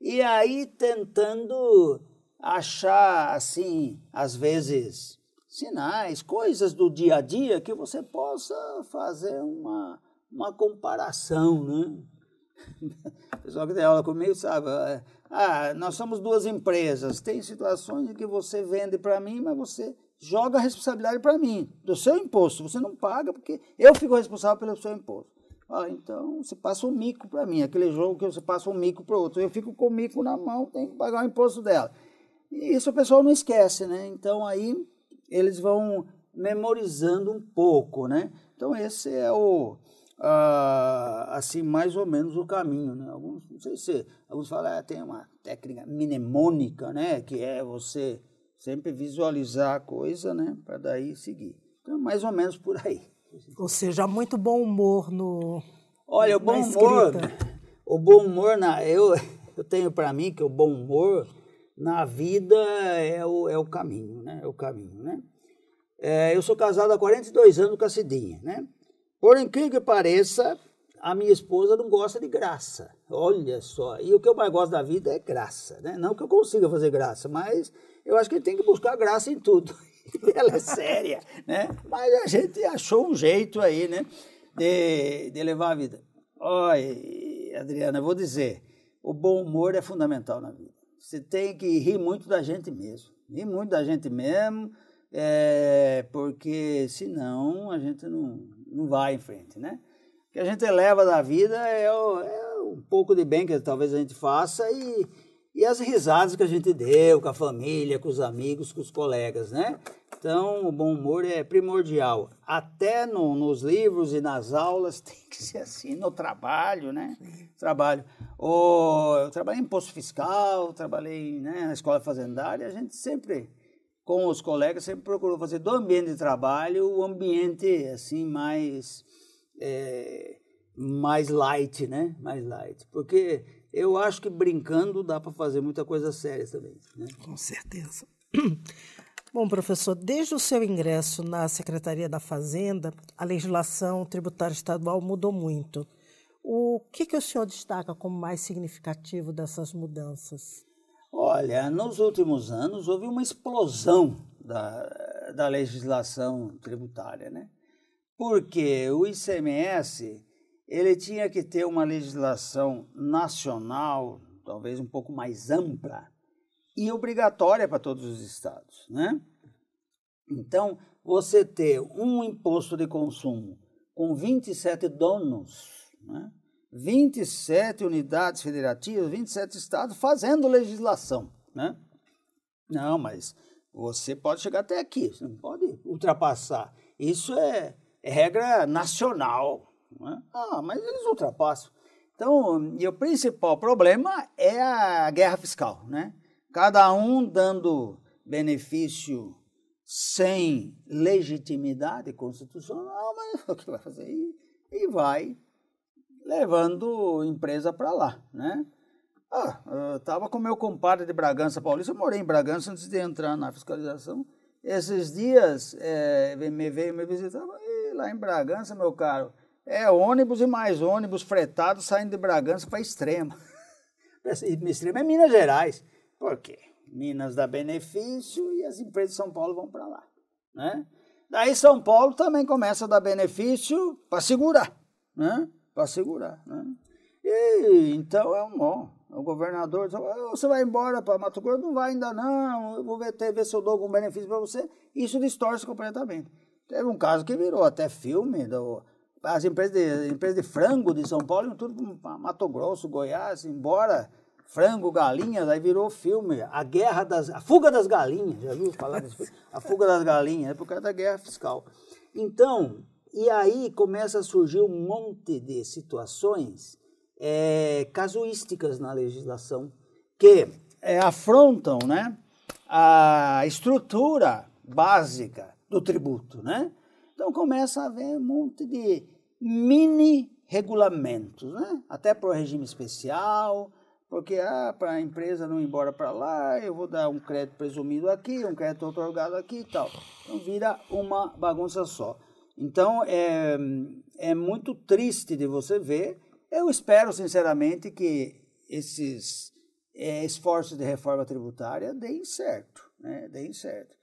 E aí tentando achar, assim, às vezes, sinais, coisas do dia a dia que você possa fazer uma, uma comparação, né? [laughs] O pessoal que tem aula comigo sabe, é, ah, nós somos duas empresas. Tem situações em que você vende para mim, mas você joga a responsabilidade para mim, do seu imposto. Você não paga porque eu fico responsável pelo seu imposto. Ah, então você passa um mico para mim, aquele jogo que você passa um mico para outro. Eu fico com o mico na mão, tenho que pagar o imposto dela. E isso o pessoal não esquece, né? Então aí eles vão memorizando um pouco, né? Então esse é o ah, assim, mais ou menos o caminho, né? Alguns, não sei se, alguns falam, ah, tem uma técnica mnemônica, né? Que é você sempre visualizar a coisa, né? Para daí seguir. Então, mais ou menos por aí. Ou seja, muito bom humor no. Olha, o bom humor. O bom humor, na, eu, [laughs] eu tenho para mim que o bom humor na vida é o, é o caminho, né? É o caminho, né? É, eu sou casado há 42 anos com a Cidinha, né? Por incrível que pareça, a minha esposa não gosta de graça. Olha só, e o que eu mais gosto da vida é graça, né? Não que eu consiga fazer graça, mas eu acho que tem que buscar graça em tudo. [laughs] Ela é séria, né? Mas a gente achou um jeito aí, né? De, de levar a vida. Olha, Adriana, eu vou dizer, o bom humor é fundamental na vida. Você tem que rir muito da gente mesmo. Rir muito da gente mesmo, é, porque senão a gente não, não vai em frente, né? O que a gente leva da vida é, o, é um pouco de bem que talvez a gente faça e, e as risadas que a gente deu com a família, com os amigos, com os colegas, né? Então, o bom humor é primordial. Até no, nos livros e nas aulas [laughs] tem que ser assim, no trabalho, né? Trabalho. Ou, eu trabalhei em posto fiscal, trabalhei né, na escola fazendária, a gente sempre com os colegas, sempre procurou fazer do ambiente de trabalho o um ambiente assim mais é, mais light, né? Mais light, porque eu acho que brincando dá para fazer muita coisa séria também. Né? Com certeza. [clears throat] Bom, professor, desde o seu ingresso na Secretaria da Fazenda, a legislação tributária estadual mudou muito. O que, que o senhor destaca como mais significativo dessas mudanças? Olha, nos últimos anos houve uma explosão da, da legislação tributária, né? Porque o ICMS ele tinha que ter uma legislação nacional, talvez um pouco mais ampla e obrigatória para todos os estados, né? Então, você ter um imposto de consumo com 27 donos, né? 27 unidades federativas, 27 estados fazendo legislação, né? Não, mas você pode chegar até aqui, você não pode ultrapassar. Isso é, é regra nacional. Né? Ah, mas eles ultrapassam. Então, e o principal problema é a guerra fiscal, né? Cada um dando benefício sem legitimidade constitucional, mas [laughs] o que vai fazer? e vai levando empresa para lá, né? Ah, estava com meu compadre de Bragança Paulista, eu morei em Bragança antes de entrar na fiscalização. Esses dias é, me veio me visitar, e lá em Bragança, meu caro, é ônibus e mais ônibus fretados saindo de Bragança para Extrema. [laughs] Extrema é Minas Gerais. Por quê? Minas dá benefício e as empresas de São Paulo vão para lá, né? Daí São Paulo também começa a dar benefício para segurar, né? para segurar. Né? E, então é um nó. O governador diz, ah, você vai embora para Mato Grosso? Não vai ainda não, eu vou ver, ver se eu dou algum benefício para você. Isso distorce completamente. Teve um caso que virou até filme, do, as empresas de, empresas de frango de São Paulo tudo para Mato Grosso, Goiás, embora frango, galinhas, aí virou filme. A guerra das. A fuga das galinhas, já viu falar disso? A fuga das galinhas, é por causa da guerra fiscal. Então, e aí começa a surgir um monte de situações é, casuísticas na legislação que é, afrontam né, a estrutura básica do tributo. Né? Então começa a haver um monte de mini regulamentos, né? até para o regime especial, porque ah, para a empresa não ir embora para lá, eu vou dar um crédito presumido aqui, um crédito otorgado aqui e tal. Então vira uma bagunça só. Então, é, é muito triste de você ver. Eu espero, sinceramente, que esses é, esforços de reforma tributária deem certo, né? deem certo.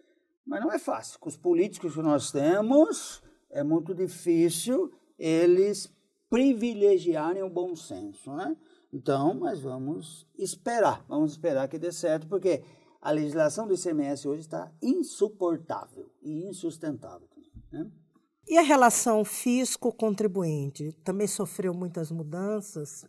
Mas não é fácil. Com os políticos que nós temos, é muito difícil eles privilegiarem o bom senso, né? Então, mas vamos esperar, vamos esperar que dê certo, porque a legislação do ICMS hoje está insuportável e insustentável. Né? E a relação fisco-contribuinte também sofreu muitas mudanças?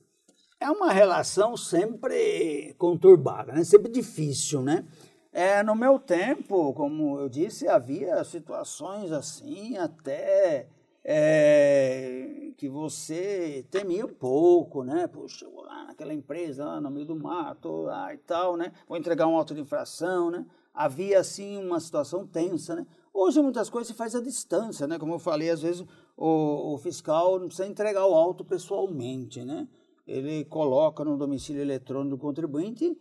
É uma relação sempre conturbada, né? sempre difícil, né? É, no meu tempo, como eu disse, havia situações assim até é, que você temia um pouco, né? Puxa, vou lá naquela empresa lá no meio do mato lá e tal, né? Vou entregar um auto de infração, né? Havia assim uma situação tensa, né? Hoje muitas coisas se faz à distância, né? Como eu falei, às vezes o, o fiscal não precisa entregar o auto pessoalmente, né? Ele coloca no domicílio eletrônico do contribuinte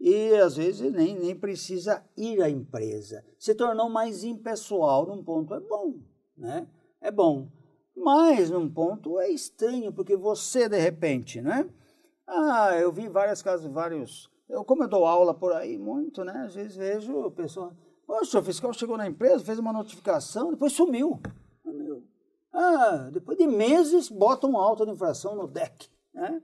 e às vezes nem, nem precisa ir à empresa. Se tornou mais impessoal num ponto é bom, né? É bom. Mas num ponto é estranho, porque você de repente, né? Ah, eu vi vários casos, vários. Eu, como eu dou aula por aí muito, né? Às vezes vejo pessoas Poxa, o fiscal chegou na empresa, fez uma notificação, depois sumiu. Ah, depois de meses, botam alta de infração no DEC. Né?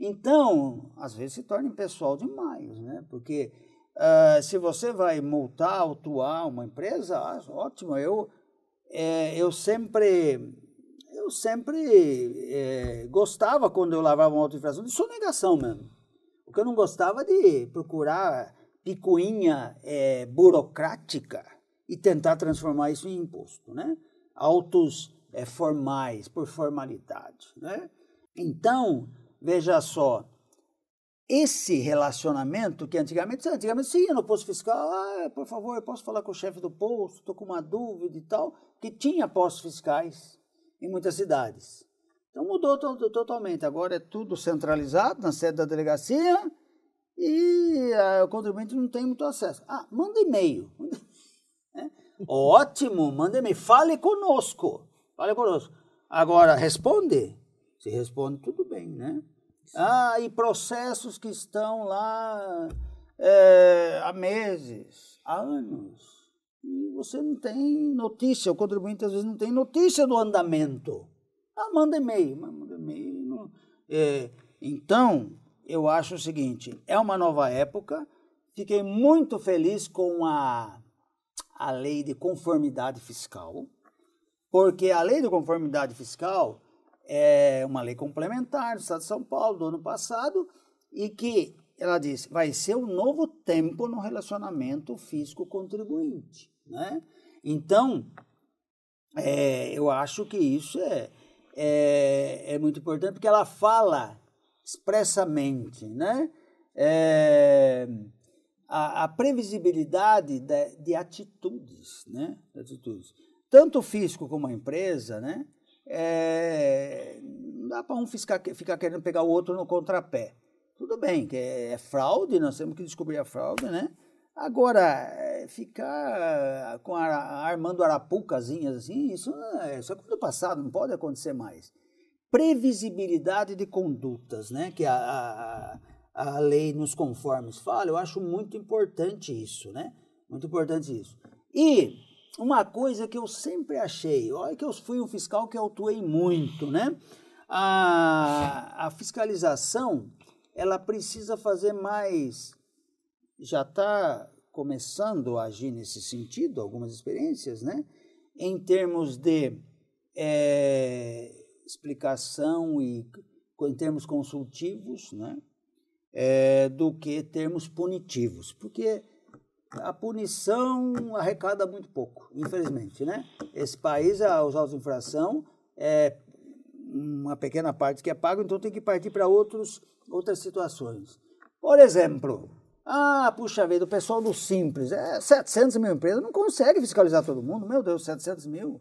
Então, às vezes se torna impessoal demais, né? porque ah, se você vai multar, autuar uma empresa, ah, ótimo, eu, é, eu sempre eu sempre é, gostava, quando eu lavava uma auto-infração, de sonegação mesmo. O que eu não gostava de procurar picuinha é, burocrática e tentar transformar isso em imposto, né? Autos é, formais, por formalidade, né? Então, veja só, esse relacionamento que antigamente, antigamente você ia no posto fiscal, ah, por favor, eu posso falar com o chefe do posto, estou com uma dúvida e tal, que tinha postos fiscais em muitas cidades. Então mudou to totalmente, agora é tudo centralizado na sede da delegacia, e eh, o contribuinte não tem muito acesso. Ah, [laughs] manda e-mail. É. Ótimo, manda e-mail. Fale conosco. Fale conosco. Agora, responde. Se responde, tudo bem, né? Sim. Ah, e processos que estão lá é, há meses, há anos. E você não tem notícia, o contribuinte às vezes não tem notícia do andamento. Ah, manda e-mail, manda e-mail. É, então, eu acho o seguinte: é uma nova época. Fiquei muito feliz com a, a lei de conformidade fiscal, porque a lei de conformidade fiscal é uma lei complementar do Estado de São Paulo do ano passado e que ela diz vai ser um novo tempo no relacionamento fisco-contribuinte, né? Então, é, eu acho que isso é, é, é muito importante porque ela fala expressamente, né? É, a, a, previsibilidade de, de, atitudes, né? De atitudes. Tanto o fisco como a empresa, né? É, não dá para um fiscar, ficar querendo pegar o outro no contrapé. Tudo bem, que é, é fraude, nós temos que descobrir a fraude, né? Agora, é, ficar com a, armando arapucazinhas assim, isso é, é do passado, não pode acontecer mais previsibilidade de condutas, né? Que a, a, a lei nos conformes fala, eu acho muito importante isso, né? Muito importante isso. E uma coisa que eu sempre achei, olha que eu fui um fiscal que atuei muito, né? A, a fiscalização, ela precisa fazer mais, já está começando a agir nesse sentido, algumas experiências, né? Em termos de é, explicação e em termos consultivos, né? É, do que termos punitivos, porque a punição arrecada muito pouco, infelizmente, né? Esse país, os autos de infração, é uma pequena parte que é paga, então tem que partir para outros outras situações. Por exemplo, ah, puxa vida, o pessoal do Simples, é 700 mil empresas, não consegue fiscalizar todo mundo, meu Deus, 700 mil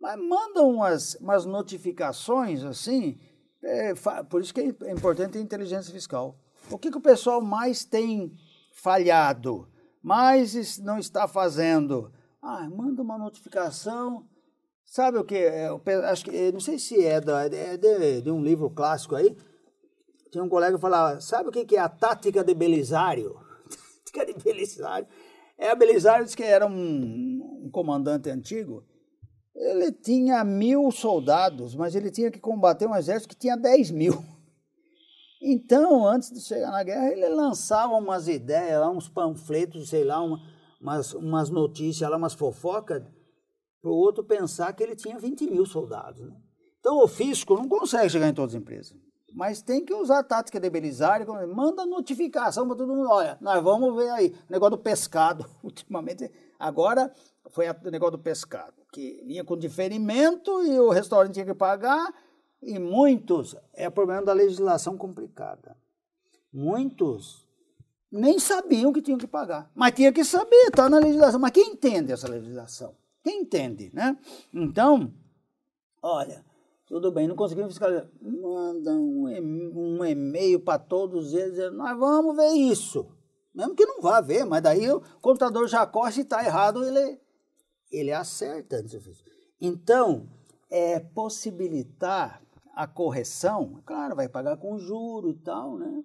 mas mandam umas, umas notificações assim. É, por isso que é, é importante a inteligência fiscal. O que, que o pessoal mais tem falhado? Mais não está fazendo? Ah, manda uma notificação. Sabe o que? É, acho que não sei se é, da, é, é de, de, um livro clássico aí. Tinha um colega que falava: sabe o que, que é a tática de Belisário? [laughs] tática de Belisário. É, a Belisário disse que era um, um comandante antigo ele tinha mil soldados, mas ele tinha que combater um exército que tinha 10 mil. Então, antes de chegar na guerra, ele lançava umas ideias, lá, uns panfletos, sei lá, uma, umas, umas notícias, lá, umas fofocas, para o outro pensar que ele tinha 20 mil soldados. Né? Então, o fisco não consegue chegar em todas as empresas, mas tem que usar a tática de Belisário, manda notificação para todo mundo, olha, nós vamos ver aí, [laughs] o negócio do pescado, ultimamente, agora foi o negócio do pescado que vinha com diferimento e o restaurante tinha que pagar, e muitos, é problema da legislação complicada. Muitos nem sabiam que tinham que pagar, mas tinha que saber, está na legislação. Mas quem entende essa legislação? Quem entende, né? Então, olha, tudo bem, não conseguimos fiscalizar. Manda um e-mail para todos eles, dizendo, nós vamos ver isso. Mesmo que não vá ver, mas daí o computador já corre, se está errado, ele ele acerta antes do ofício. Então, é, possibilitar a correção, claro, vai pagar com juro e tal, né?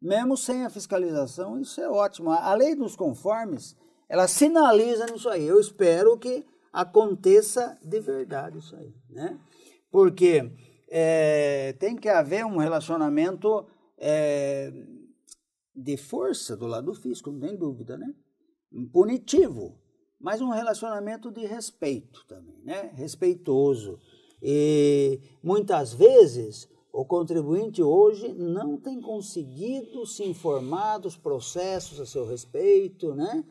Mesmo sem a fiscalização, isso é ótimo. A lei dos conformes, ela sinaliza nisso aí. Eu espero que aconteça de verdade isso aí, né? Porque é, tem que haver um relacionamento é, de força do lado do fisco, não tem dúvida, né? Punitivo, mas um relacionamento de respeito também, né? respeitoso. E muitas vezes o contribuinte hoje não tem conseguido se informar dos processos a seu respeito, né?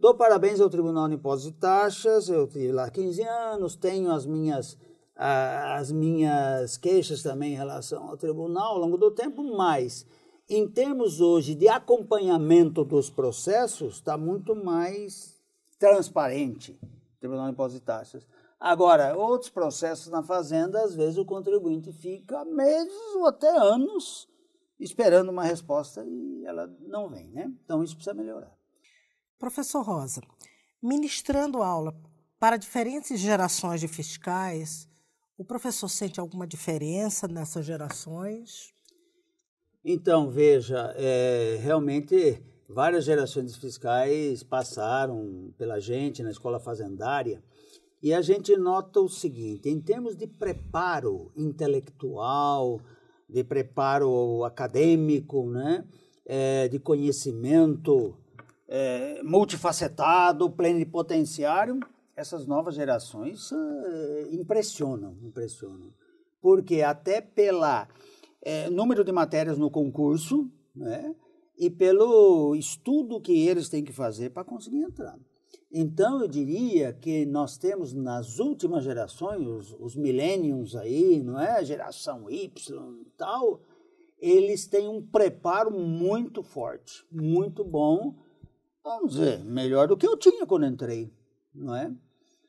Dou parabéns ao Tribunal de Impostos e Taxas, eu tive lá 15 anos, tenho as minhas, as minhas queixas também em relação ao tribunal ao longo do tempo, mas em termos hoje de acompanhamento dos processos, está muito mais transparente, Tribunal de Impostos e Taxas. Agora, outros processos na Fazenda, às vezes o contribuinte fica meses ou até anos esperando uma resposta e ela não vem, né? Então isso precisa melhorar. Professor Rosa, ministrando aula para diferentes gerações de fiscais, o professor sente alguma diferença nessas gerações? Então, veja, é, realmente Várias gerações fiscais passaram pela gente na escola fazendária e a gente nota o seguinte: em termos de preparo intelectual, de preparo acadêmico, né? É, de conhecimento é, multifacetado, plenipotenciário, essas novas gerações é, impressionam, impressionam. Porque até pelo é, número de matérias no concurso, né? e pelo estudo que eles têm que fazer para conseguir entrar. Então, eu diria que nós temos nas últimas gerações, os, os millennials aí, não é? A geração Y e tal, eles têm um preparo muito forte, muito bom, vamos dizer, melhor do que eu tinha quando entrei, não é?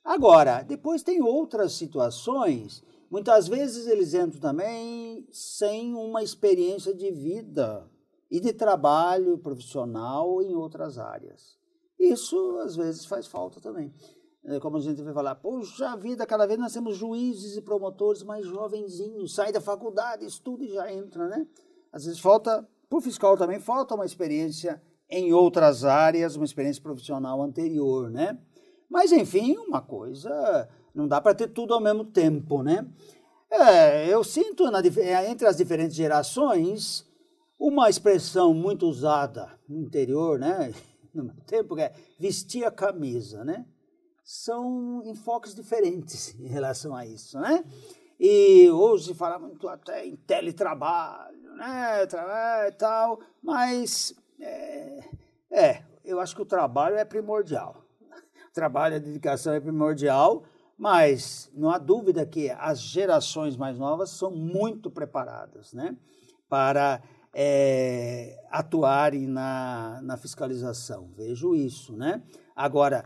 Agora, depois tem outras situações, muitas vezes eles entram também sem uma experiência de vida e de trabalho profissional em outras áreas. Isso às vezes faz falta também. É, como a gente vai falar, poxa vida, cada vez nós temos juízes e promotores mais jovenzinhos, sai da faculdade, estuda e já entra, né? Às vezes falta, para o fiscal também falta uma experiência em outras áreas, uma experiência profissional anterior, né? Mas enfim, uma coisa, não dá para ter tudo ao mesmo tempo, né? É, eu sinto na, é, entre as diferentes gerações uma expressão muito usada no interior, né? [laughs] no meu tempo, é vestir a camisa, né? São enfoques diferentes [laughs] em relação a isso, né? E hoje fala muito até em teletrabalho, né? Trabalho e tal, mas é, é, eu acho que o trabalho é primordial. [laughs] O trabalho, a dedicação é primordial, mas não há dúvida que as gerações mais novas são muito preparadas, né? Para é, atuarem na, na fiscalização. Vejo isso, né? Agora,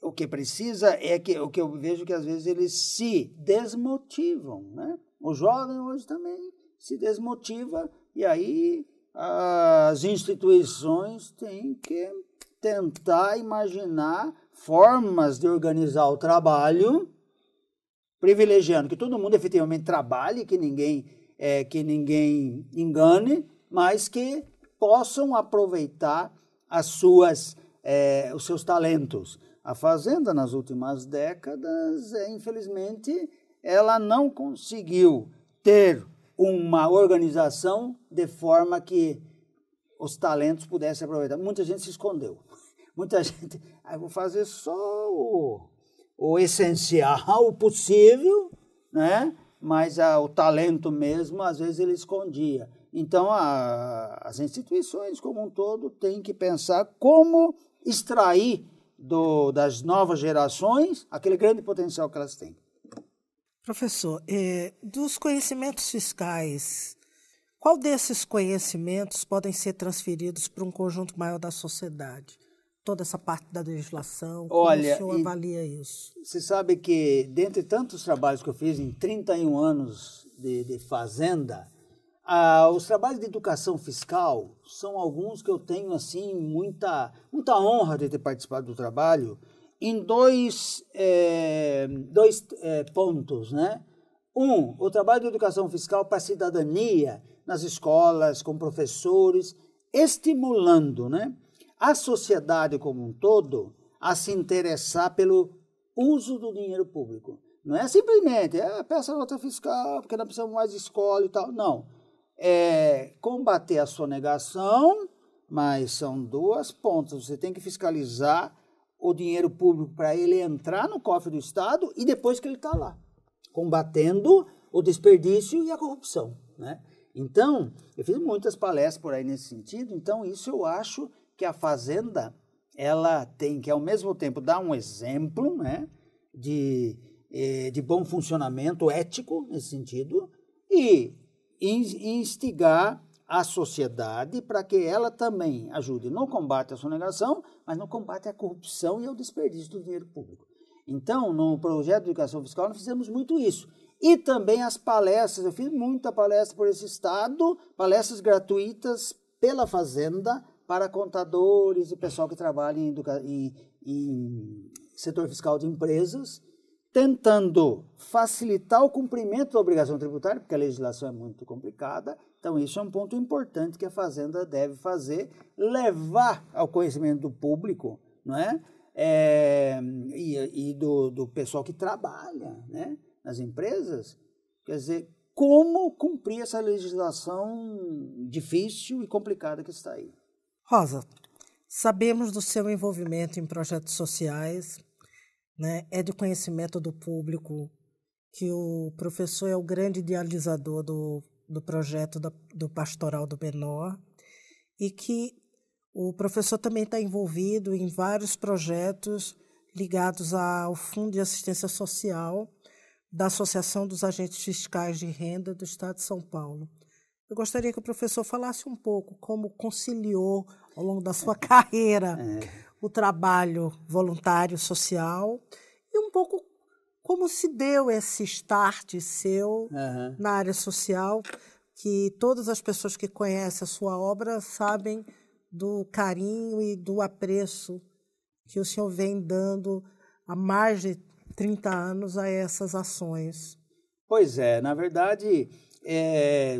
o que precisa é que o que eu vejo que às vezes eles se desmotivam, né? O jovem hoje também se desmotiva e aí as instituições têm que tentar imaginar formas de organizar o trabalho, privilegiando que todo mundo efetivamente trabalhe, que ninguém é, que ninguém engane, mas que possam aproveitar as suas, eh, os seus talentos. A Fazenda, nas últimas décadas, eh, infelizmente, ela não conseguiu ter uma organização de forma que os talentos pudessem aproveitar. Muita gente se escondeu. [laughs] Muita gente, ah, vou fazer só o, o essencial, o possível, né? mas ah, o talento mesmo, às vezes, ele escondia. Então, a, as instituições como um todo têm que pensar como extrair do, das novas gerações aquele grande potencial que elas têm. Professor, eh, dos conhecimentos fiscais, qual desses conhecimentos podem ser transferidos para um conjunto maior da sociedade? Toda essa parte da legislação, Olha, como o senhor avalia isso? Você sabe que, dentre tantos trabalhos que eu fiz em 31 anos de, de fazenda, ah, os trabalhos de educação fiscal são alguns que eu tenho assim muita, muita honra de ter participado do trabalho em dois, é, dois é, pontos, né? Um, o trabalho de educação fiscal para a cidadania nas escolas, com professores, estimulando né, a sociedade como um todo a se interessar pelo uso do dinheiro público. Não é simplesmente, é, peça nota fiscal, porque não precisamos mais de escola e tal. Não é combater a sonegação, mas são duas pontas. Você tem que fiscalizar o dinheiro público para ele entrar no cofre do Estado e depois que ele está lá, combatendo o desperdício e a corrupção. Né? Então, eu fiz muitas palestras por aí nesse sentido, então isso eu acho que a Fazenda ela tem que, ao mesmo tempo, dar um exemplo né, de, eh, de bom funcionamento ético nesse sentido e instigar a sociedade para que ela também ajude no combate à sonegação, mas no combate à corrupção e ao desperdício do dinheiro público. Então, no projeto de educação fiscal, nós fizemos muito isso. E também as palestras, eu fiz muita palestra por esse estado, palestras gratuitas pela Fazenda para contadores e pessoal que trabalha em, em, em setor fiscal de empresas tentando facilitar o cumprimento da obrigação tributária, porque a legislação é muito complicada. Então, isso é um ponto importante que a Fazenda deve fazer, levar ao conhecimento do público, não é? é e, e do, do pessoal que trabalha né? nas empresas. Quer dizer, como cumprir essa legislação difícil e complicada que está aí. Rosa, sabemos do seu envolvimento em projetos sociais né, é de conhecimento do público, que o professor é o grande idealizador do, do projeto da, do Pastoral do Menor e que o professor também está envolvido em vários projetos ligados ao Fundo de Assistência Social da Associação dos Agentes Fiscais de Renda do Estado de São Paulo. Eu gostaria que o professor falasse um pouco como conciliou ao longo da sua [laughs] carreira é o trabalho voluntário social e um pouco como se deu esse start seu uhum. na área social, que todas as pessoas que conhecem a sua obra sabem do carinho e do apreço que o senhor vem dando há mais de 30 anos a essas ações. Pois é, na verdade, é,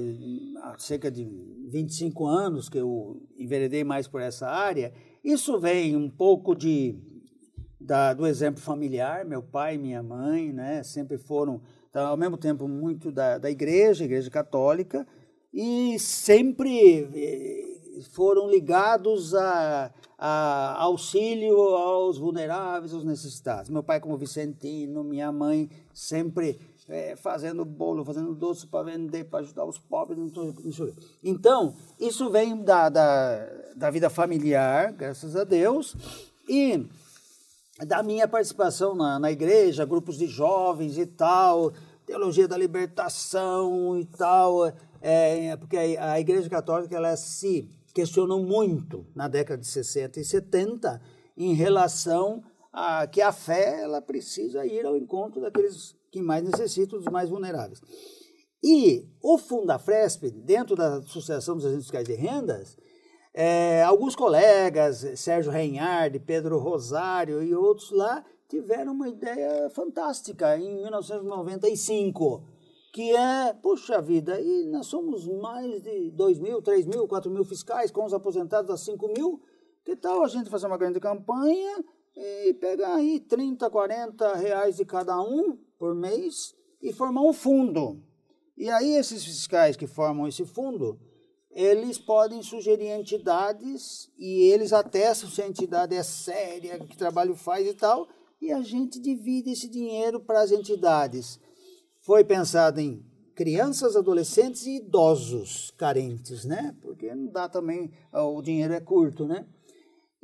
há cerca de 25 anos que eu enveredei mais por essa área, isso vem um pouco de, da, do exemplo familiar. Meu pai e minha mãe né, sempre foram, tá, ao mesmo tempo, muito da, da igreja, igreja católica, e sempre eh, foram ligados a, a, auxílio aos vulneráveis, aos necessitados. Meu pai como vicentino, minha mãe sempre é, fazendo bolo, fazendo doce para vender, para ajudar os pobres. Não tô, não então, isso vem da, da, da vida familiar, graças a Deus, e da minha participação na, na igreja, grupos de jovens e tal, teologia da libertação e tal, é, é porque a, igreja católica ela se questionou muito na década de 60 e 70 em relação a que a fé ela precisa ir ao encontro daqueles que mais necessitam, dos mais vulneráveis. E o Fresp dentro da Associação dos Agentes Fiscais de Rendas, é, alguns colegas, Sérgio Reinhardt, Pedro Rosário e outros lá, tiveram uma ideia fantástica em 1995, que é, puxa vida, e nós somos mais de 2 mil, 3 mil, 4 mil fiscais, com os aposentados a 5 mil, que tal a gente fazer uma grande campanha e pegar aí 30, 40 reais de cada um por mês e formar um fundo. E aí esses fiscais que formam esse fundo, eles podem sugerir entidades e eles atestam se a entidade é séria, que trabalho faz e tal, e a gente divide esse dinheiro para as entidades. Foi pensado em crianças, adolescentes e idosos carentes, né? Porque não dá também, o dinheiro é curto, né?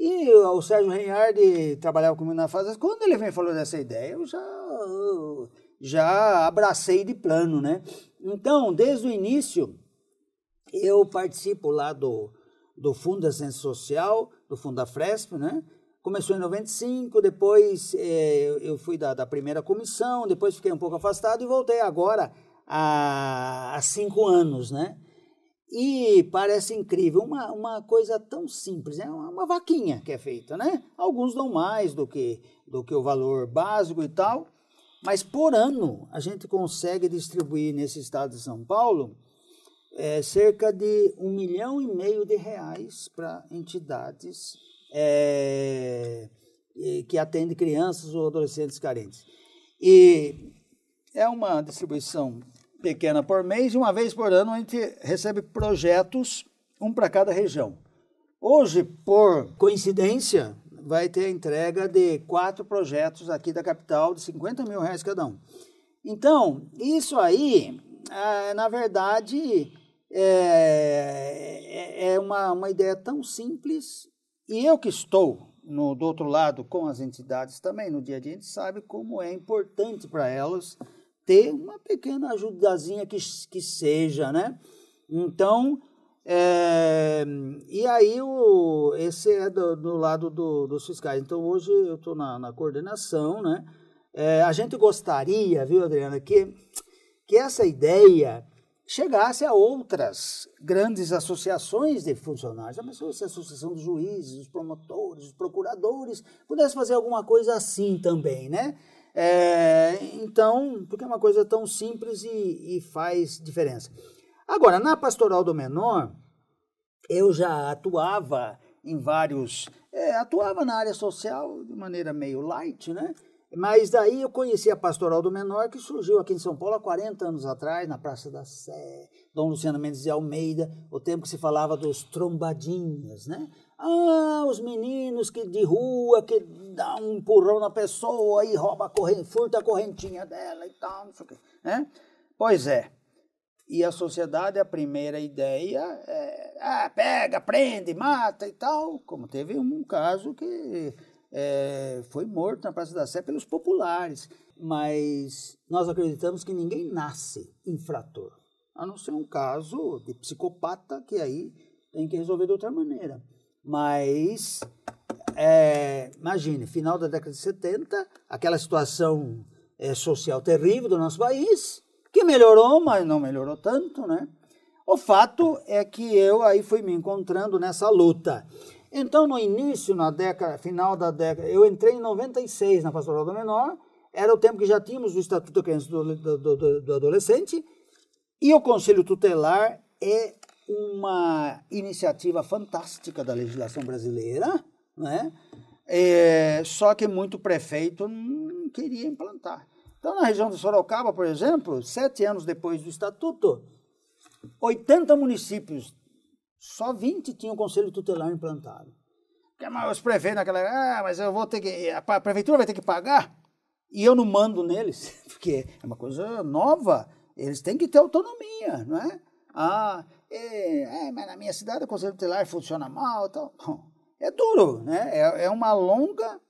E o Sérgio Reinhardt trabalhava comigo na Fazenda. Quando ele vem falou dessa ideia, eu já, eu já abracei de plano, né? Então, desde o início, eu participo lá do, do Fundo da Ciência Social, do Fundo da Fresp, né? Começou em 95, depois é, eu fui da, da, primeira comissão, depois fiquei um pouco afastado e voltei agora há, há cinco anos, né? E parece incrível, uma, uma coisa tão simples, é né? uma vaquinha que é feita, né? Alguns dão mais do que, do que o valor básico e tal, mas por ano a gente consegue distribuir nesse estado de São Paulo é, cerca de um milhão e meio de reais para entidades é, que atendem crianças ou adolescentes carentes. E é uma distribuição pequena por mês e uma vez por ano a gente recebe projetos, um para cada região. Hoje, por coincidência, vai ter a entrega de quatro projetos aqui da capital de 50 mil reais cada um. Então, isso aí, ah, na verdade, é, é, é uma, uma ideia tão simples. E eu que estou no, do outro lado com as entidades também, no dia a dia, a gente sabe como é importante para elas ter uma pequena ajudazinha que, que seja, né? Então, é, e aí o, esse é do, do lado do, dos fiscais. Então, hoje eu estou na, na, coordenação, né? É, a gente gostaria, viu, Adriana, que, que essa ideia chegasse a outras grandes associações de funcionários, a pessoa, a associação dos juízes, dos promotores, dos procuradores, pudesse fazer alguma coisa assim também, né? É, então, porque é uma coisa tão simples e, e faz diferença. Agora, na pastoral do menor, eu já atuava em vários. É, atuava na área social de maneira meio light, né? Mas daí eu conheci a Pastoral do Menor, que surgiu aqui em São Paulo há 40 anos atrás, na Praça da Sé, Dom Luciano Mendes de Almeida, o tempo que se falava dos trombadinhas, né? Ah, os meninos que de rua, que dá um empurrão na pessoa e rouba a corrente, furta a correntinha dela e tal, não sei o quê. Né? Pois é. E a sociedade, a primeira ideia é, ah, pega, prende, mata e tal, como teve um caso que é, foi morto na Praça da Sé pelos populares. Mas nós acreditamos que ninguém nasce infrator, a não ser um caso de psicopata que aí tem que resolver de outra maneira. Mas, é, imagine, final da década de 70, aquela situação é, social terrível do nosso país, que melhorou, mas não melhorou tanto, né? O fato é que eu aí fui me encontrando nessa luta. Então, no início, na década, final da década, eu entrei em 96 na Pastoral do Menor, era o tempo que já tínhamos o Estatuto do, do, do, do Adolescente, e o Conselho Tutelar é uma iniciativa fantástica da legislação brasileira, né? É, só que muito prefeito não queria implantar. Então, na região de Sorocaba, por exemplo, sete anos depois do estatuto, 80 municípios, só 20 tinham conselho tutelar implantado. os prefeitos naquela época, ah, mas eu vou ter que, a prefeitura vai ter que pagar e eu não mando neles, [laughs] porque é uma coisa nova, eles têm que ter autonomia, não é? Ah, é, é, mas na minha cidade o conselho tutelar funciona mal então Bom, é duro, né? É, é uma longa.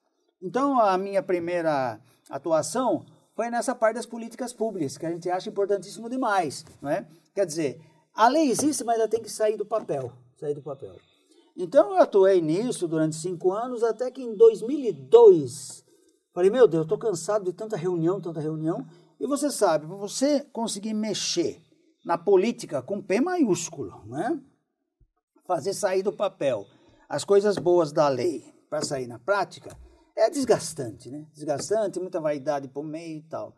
Então, a minha primeira atuação foi nessa parte das políticas públicas, que a gente acha importantíssimo demais, não é? Quer dizer, a lei existe, mas ela tem que sair do papel, sair do papel. Então, eu atuei nisso durante cinco anos, até que em 2002, falei, meu Deus, estou cansado de tanta reunião, tanta reunião, e você sabe, para você conseguir mexer na política com P maiúsculo, né? Fazer sair do papel as coisas boas da lei para sair na prática é desgastante, né? Desgastante, muita vaidade por meio e tal.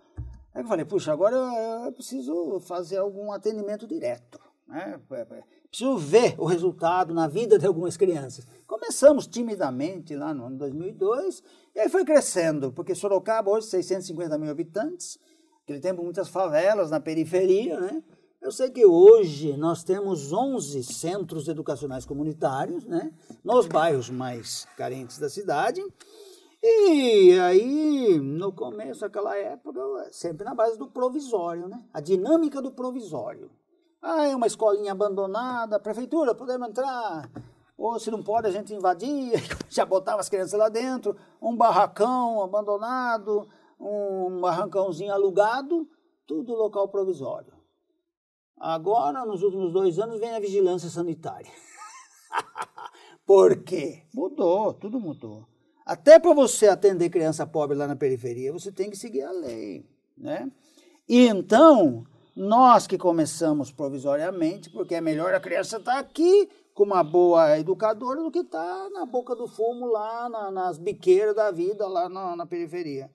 Aí eu falei, puxa, agora eu preciso fazer algum atendimento direto, né? É, é, preciso ver o resultado na vida de algumas crianças. Começamos timidamente lá no ano 2002 e aí foi crescendo, porque Sorocaba hoje 650 mil habitantes, aquele tempo muitas favelas na periferia, né? Eu sei que hoje nós temos 11 centros educacionais comunitários, né, nos bairros mais carentes da cidade. E aí, no começo daquela época, sempre na base do provisório, né? A dinâmica do provisório. Ah, é uma escolinha abandonada, prefeitura, podemos entrar? Ou se não pode, a gente invadia, [laughs] já botava as crianças lá dentro, um barracão abandonado, um barracãozinho alugado, tudo local provisório. Agora, nos últimos dois anos, vem a vigilância sanitária. [laughs] Por quê? Mudou, tudo mudou. Até para você atender criança pobre lá na periferia, você tem que seguir a lei, né? E então, nós que começamos provisoriamente, porque é melhor a criança estar tá aqui com uma boa educadora do que estar tá na boca do fumo lá na, nas biqueiras da vida, lá na, na periferia.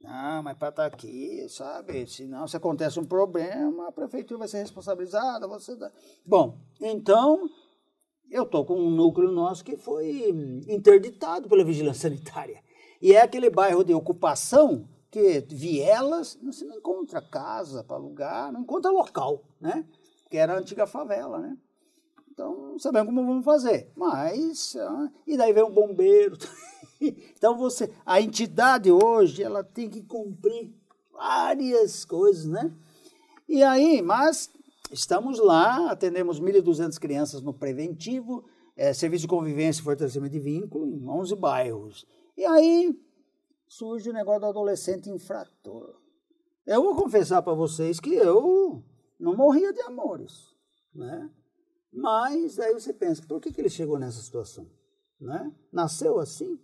Não, mas para estar tá aqui, sabe? Senão, se acontece um problema, a prefeitura vai ser responsabilizada. Você Bom, então, eu estou com um núcleo nosso que foi hum, interditado pela vigilância sanitária. E é aquele bairro de ocupação que vielas, você não encontra casa para alugar, não encontra local, né? Que era a antiga favela, né? Então, não sabemos como vamos fazer. Mas, ah, e daí vem o bombeiro. [laughs] então, você, a entidade hoje, ela tem que cumprir várias coisas, né? E aí, mas estamos lá, atendemos 1.200 crianças no preventivo, é, serviço de convivência e fortalecimento de vínculo em 11 bairros. E aí surge o negócio do adolescente infrator. Eu vou confessar para vocês que eu não morria de amores, né? Mas aí você pensa, por que, que ele chegou nessa situação? Né? Nasceu assim?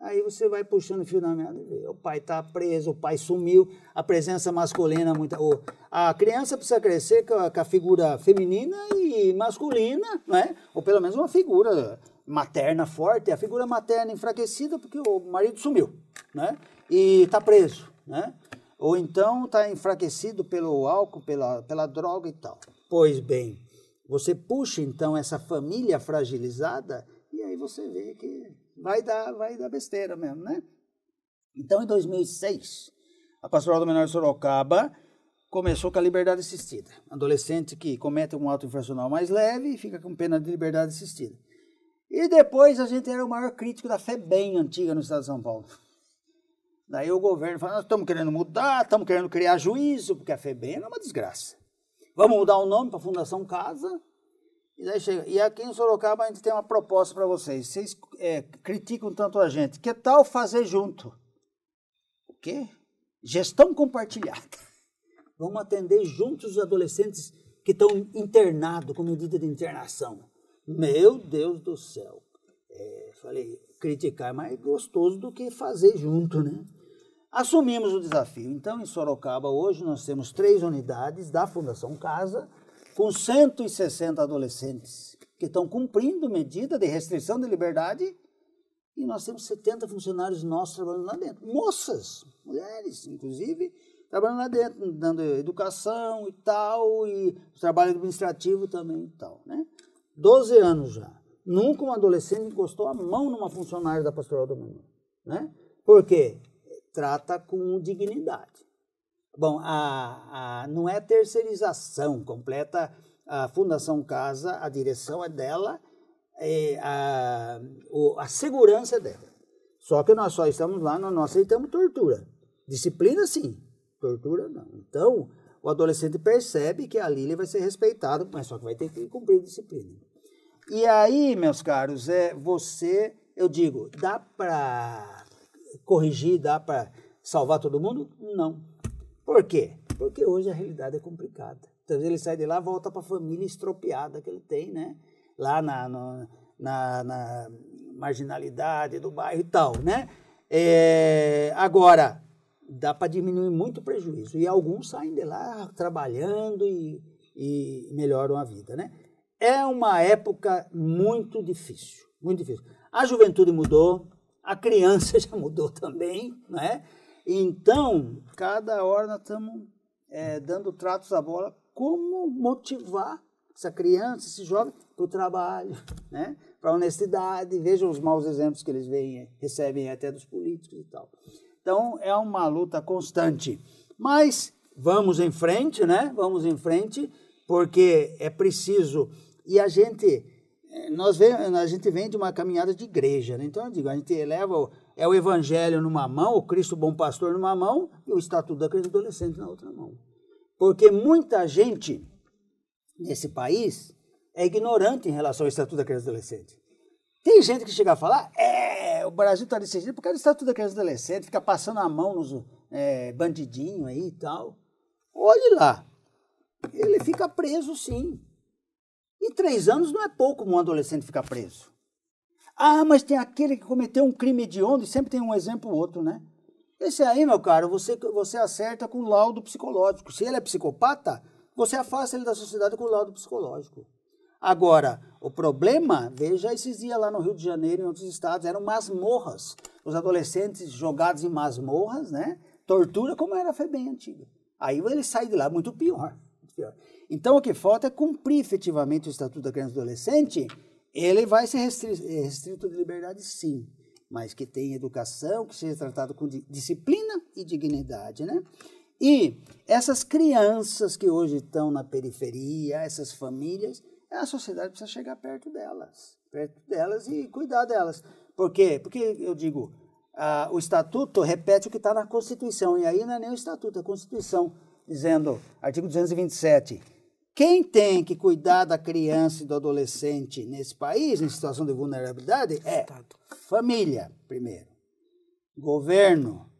Aí você vai puxando o fio da meada e vê. O pai está preso, o pai sumiu, a presença masculina muita. Ou, a criança precisa crescer com a, com a, figura feminina e masculina, né? ou pelo menos uma figura materna forte, a figura materna enfraquecida porque o marido sumiu né? e está preso. Né? Ou então está enfraquecido pelo álcool, pela, pela droga e tal. Pois bem, você puxa então essa família fragilizada e aí você vê que vai dar, vai dar besteira mesmo, né? Então, em 2006, a Pastoral do Menor de Sorocaba começou com a liberdade assistida. Adolescente que comete um ato infracional mais leve fica com pena de liberdade assistida. E depois a gente era o maior crítico da bem antiga no estado de São Paulo. Daí o governo fala, estamos querendo mudar, estamos querendo criar juízo, porque a FEBEM é uma desgraça. Vamos mudar o nome para Fundação Casa. E daí chega. E aqui em Sorocaba a gente tem uma proposta para vocês. Vocês é, criticam tanto a gente. Que tal fazer junto? O quê? Gestão compartilhada. [laughs] Vamos atender juntos os adolescentes que estão internados com medida de internação. Meu Deus do céu. É, falei, criticar é mais gostoso do que fazer junto, né? Assumimos o desafio. Então, em Sorocaba, hoje, nós temos três unidades da Fundação Casa, com 160 adolescentes que estão cumprindo medida de restrição de liberdade, e nós temos 70 funcionários nossos trabalhando lá dentro. Moças, mulheres, inclusive, trabalhando lá dentro, dando educação e tal, e trabalho administrativo também e tal, né? 12 anos já. Nunca um adolescente encostou a mão numa funcionária da Pastoral do Menino, né? Por quê? trata com dignidade. Bom, a, a, não é terceirização completa. A Fundação Casa, a direção é dela, é, a, o, a segurança é dela. Só que nós só estamos lá, nós não aceitamos tortura. Disciplina, sim. Tortura, não. Então, o adolescente percebe que ali ele vai ser respeitado, mas só que vai ter que cumprir a disciplina. E aí, meus caros, é você, eu digo, dá para corrigir e dá para salvar todo mundo? Não. Por quê? Porque hoje a realidade é complicada. Talvez então, ele sai de lá, volta para a família estropiada que ele tem, né? Lá na, no, na, na marginalidade do bairro e tal, né? É, agora, dá para diminuir muito o prejuízo. E alguns saem de lá trabalhando e, e melhoram a vida, né? É uma época muito difícil, muito difícil. A juventude mudou, a criança [laughs] já mudou também, né? Então, cada hora nós estamos é, dando tratos à bola, como motivar essa criança, esse jovem, para o trabalho, né? para a honestidade, vejam os maus exemplos que eles veem, recebem até dos políticos e tal. Então, é uma luta constante. Mas vamos em frente, né? Vamos em frente, porque é preciso. E a gente nós vem, a gente vem de uma caminhada de igreja, né? então eu digo, a gente eleva o, é o evangelho numa mão, o Cristo bom pastor numa mão e o estatuto da criança adolescente na outra mão. Porque muita gente nesse país é ignorante em relação ao estatuto da criança adolescente. Tem gente que chega a falar, é, o Brasil está decidido porque causa o estatuto da criança adolescente, fica passando a mão nos é, bandidinhos aí e tal. Olhe lá, ele fica preso sim. E três anos não é pouco um adolescente ficar preso. Ah, mas tem aquele que cometeu um crime hediondo e sempre tem um exemplo ou outro, né? Esse aí, meu caro, você, você acerta com laudo psicológico. Se ele é psicopata, você afasta ele da sociedade com laudo psicológico. Agora, o problema, veja esses dias lá no Rio de Janeiro e em outros estados, eram masmorras. Os adolescentes jogados em masmorras, né? Tortura como era a FEBEM antiga. Aí ele sai de lá muito pior. Muito pior. Então, o que falta é cumprir efetivamente o Estatuto da Criança e do Adolescente. Ele vai ser restrito, é, restrito de liberdade, sim, mas que tenha educação, que seja tratado com disciplina e dignidade, né? E essas crianças que hoje estão na periferia, essas famílias, a sociedade precisa chegar perto delas, perto delas e cuidar delas. Por quê? Porque eu digo, ah, o estatuto repete o que está na Constituição, e aí não é nem o estatuto, é a Constituição, dizendo, artigo 227, quem tem que cuidar da criança e do adolescente nesse país, em situação de vulnerabilidade, é família, primeiro. Governo,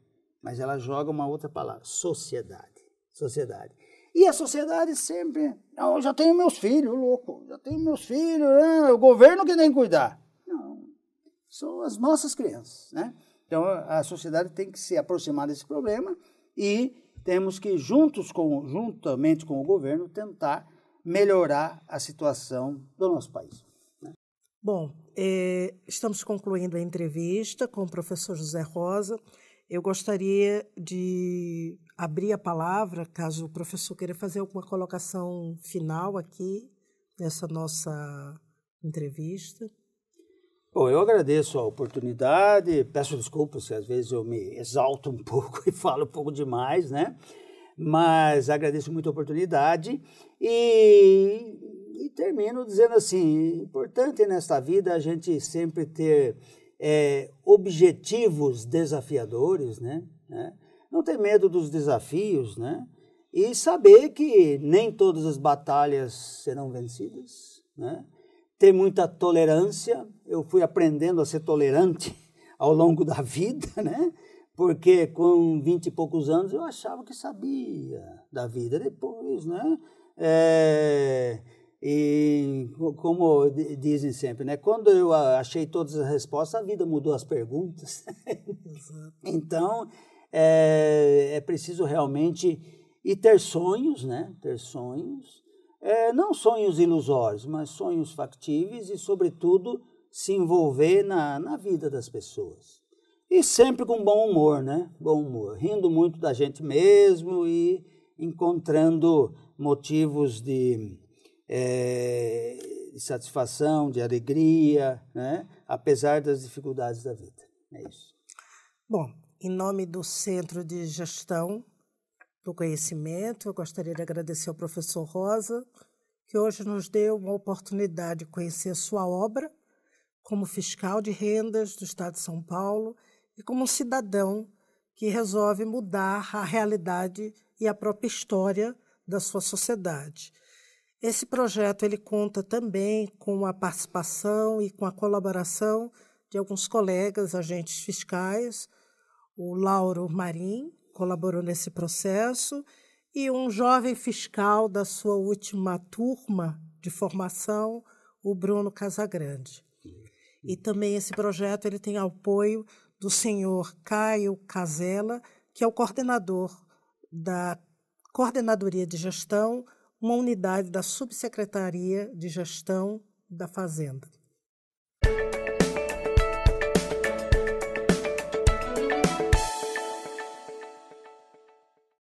mas ela joga uma outra palavra, sociedade. Sociedade. E a sociedade sempre, oh, já tenho meus filhos, louco, já tenho meus filhos, né? É o governo que tem que cuidar. Não, são as nossas crianças, né? Então a sociedade tem que se aproximar desse problema e temos que, juntos com, juntamente com o governo, tentar melhorar a situação do nosso país. Né? Bom, é, estamos concluindo a entrevista com o professor José Rosa. Eu gostaria de abrir a palavra, caso o professor queira fazer alguma colocação final aqui nessa nossa entrevista. Bom, eu agradeço a oportunidade, peço desculpas se às vezes eu me exalto um [laughs] pouco e falo um pouco demais, né? Mas agradeço muito a oportunidade e, e termino dizendo assim: importante nesta vida a gente sempre ter é, objetivos desafiadores, né? né? Não ter medo dos desafios, né? E saber que nem todas as batalhas serão vencidas, né? ter muita tolerância. Eu fui aprendendo a ser tolerante [laughs] ao longo da vida, [laughs] né? Porque com vinte e poucos anos eu achava que sabia da vida depois, né? É, e como dizem sempre, né? Quando eu achei todas as respostas, a vida mudou as perguntas. [laughs] então é, é preciso realmente e ter sonhos, né? Ter sonhos é, não sonhos ilusórios, mas sonhos factíveis e, sobretudo, se envolver na, na vida das pessoas. E sempre com bom humor, né? Bom humor, rindo muito da gente mesmo e encontrando motivos de, é, de satisfação, de alegria, né? apesar das dificuldades da vida. É isso. Bom, em nome do Centro de Gestão do conhecimento. Eu gostaria de agradecer ao professor Rosa, que hoje nos deu uma oportunidade de conhecer sua obra como fiscal de rendas do Estado de São Paulo e como um cidadão que resolve mudar a realidade e a própria história da sua sociedade. Esse projeto ele conta também com a participação e com a colaboração de alguns colegas agentes fiscais, o Lauro Marim, colaborou nesse processo, e um jovem fiscal da sua última turma de formação, o Bruno Casagrande. E também esse projeto ele tem apoio do senhor Caio Casella, que é o coordenador da Coordenadoria de Gestão, uma unidade da Subsecretaria de Gestão da Fazenda.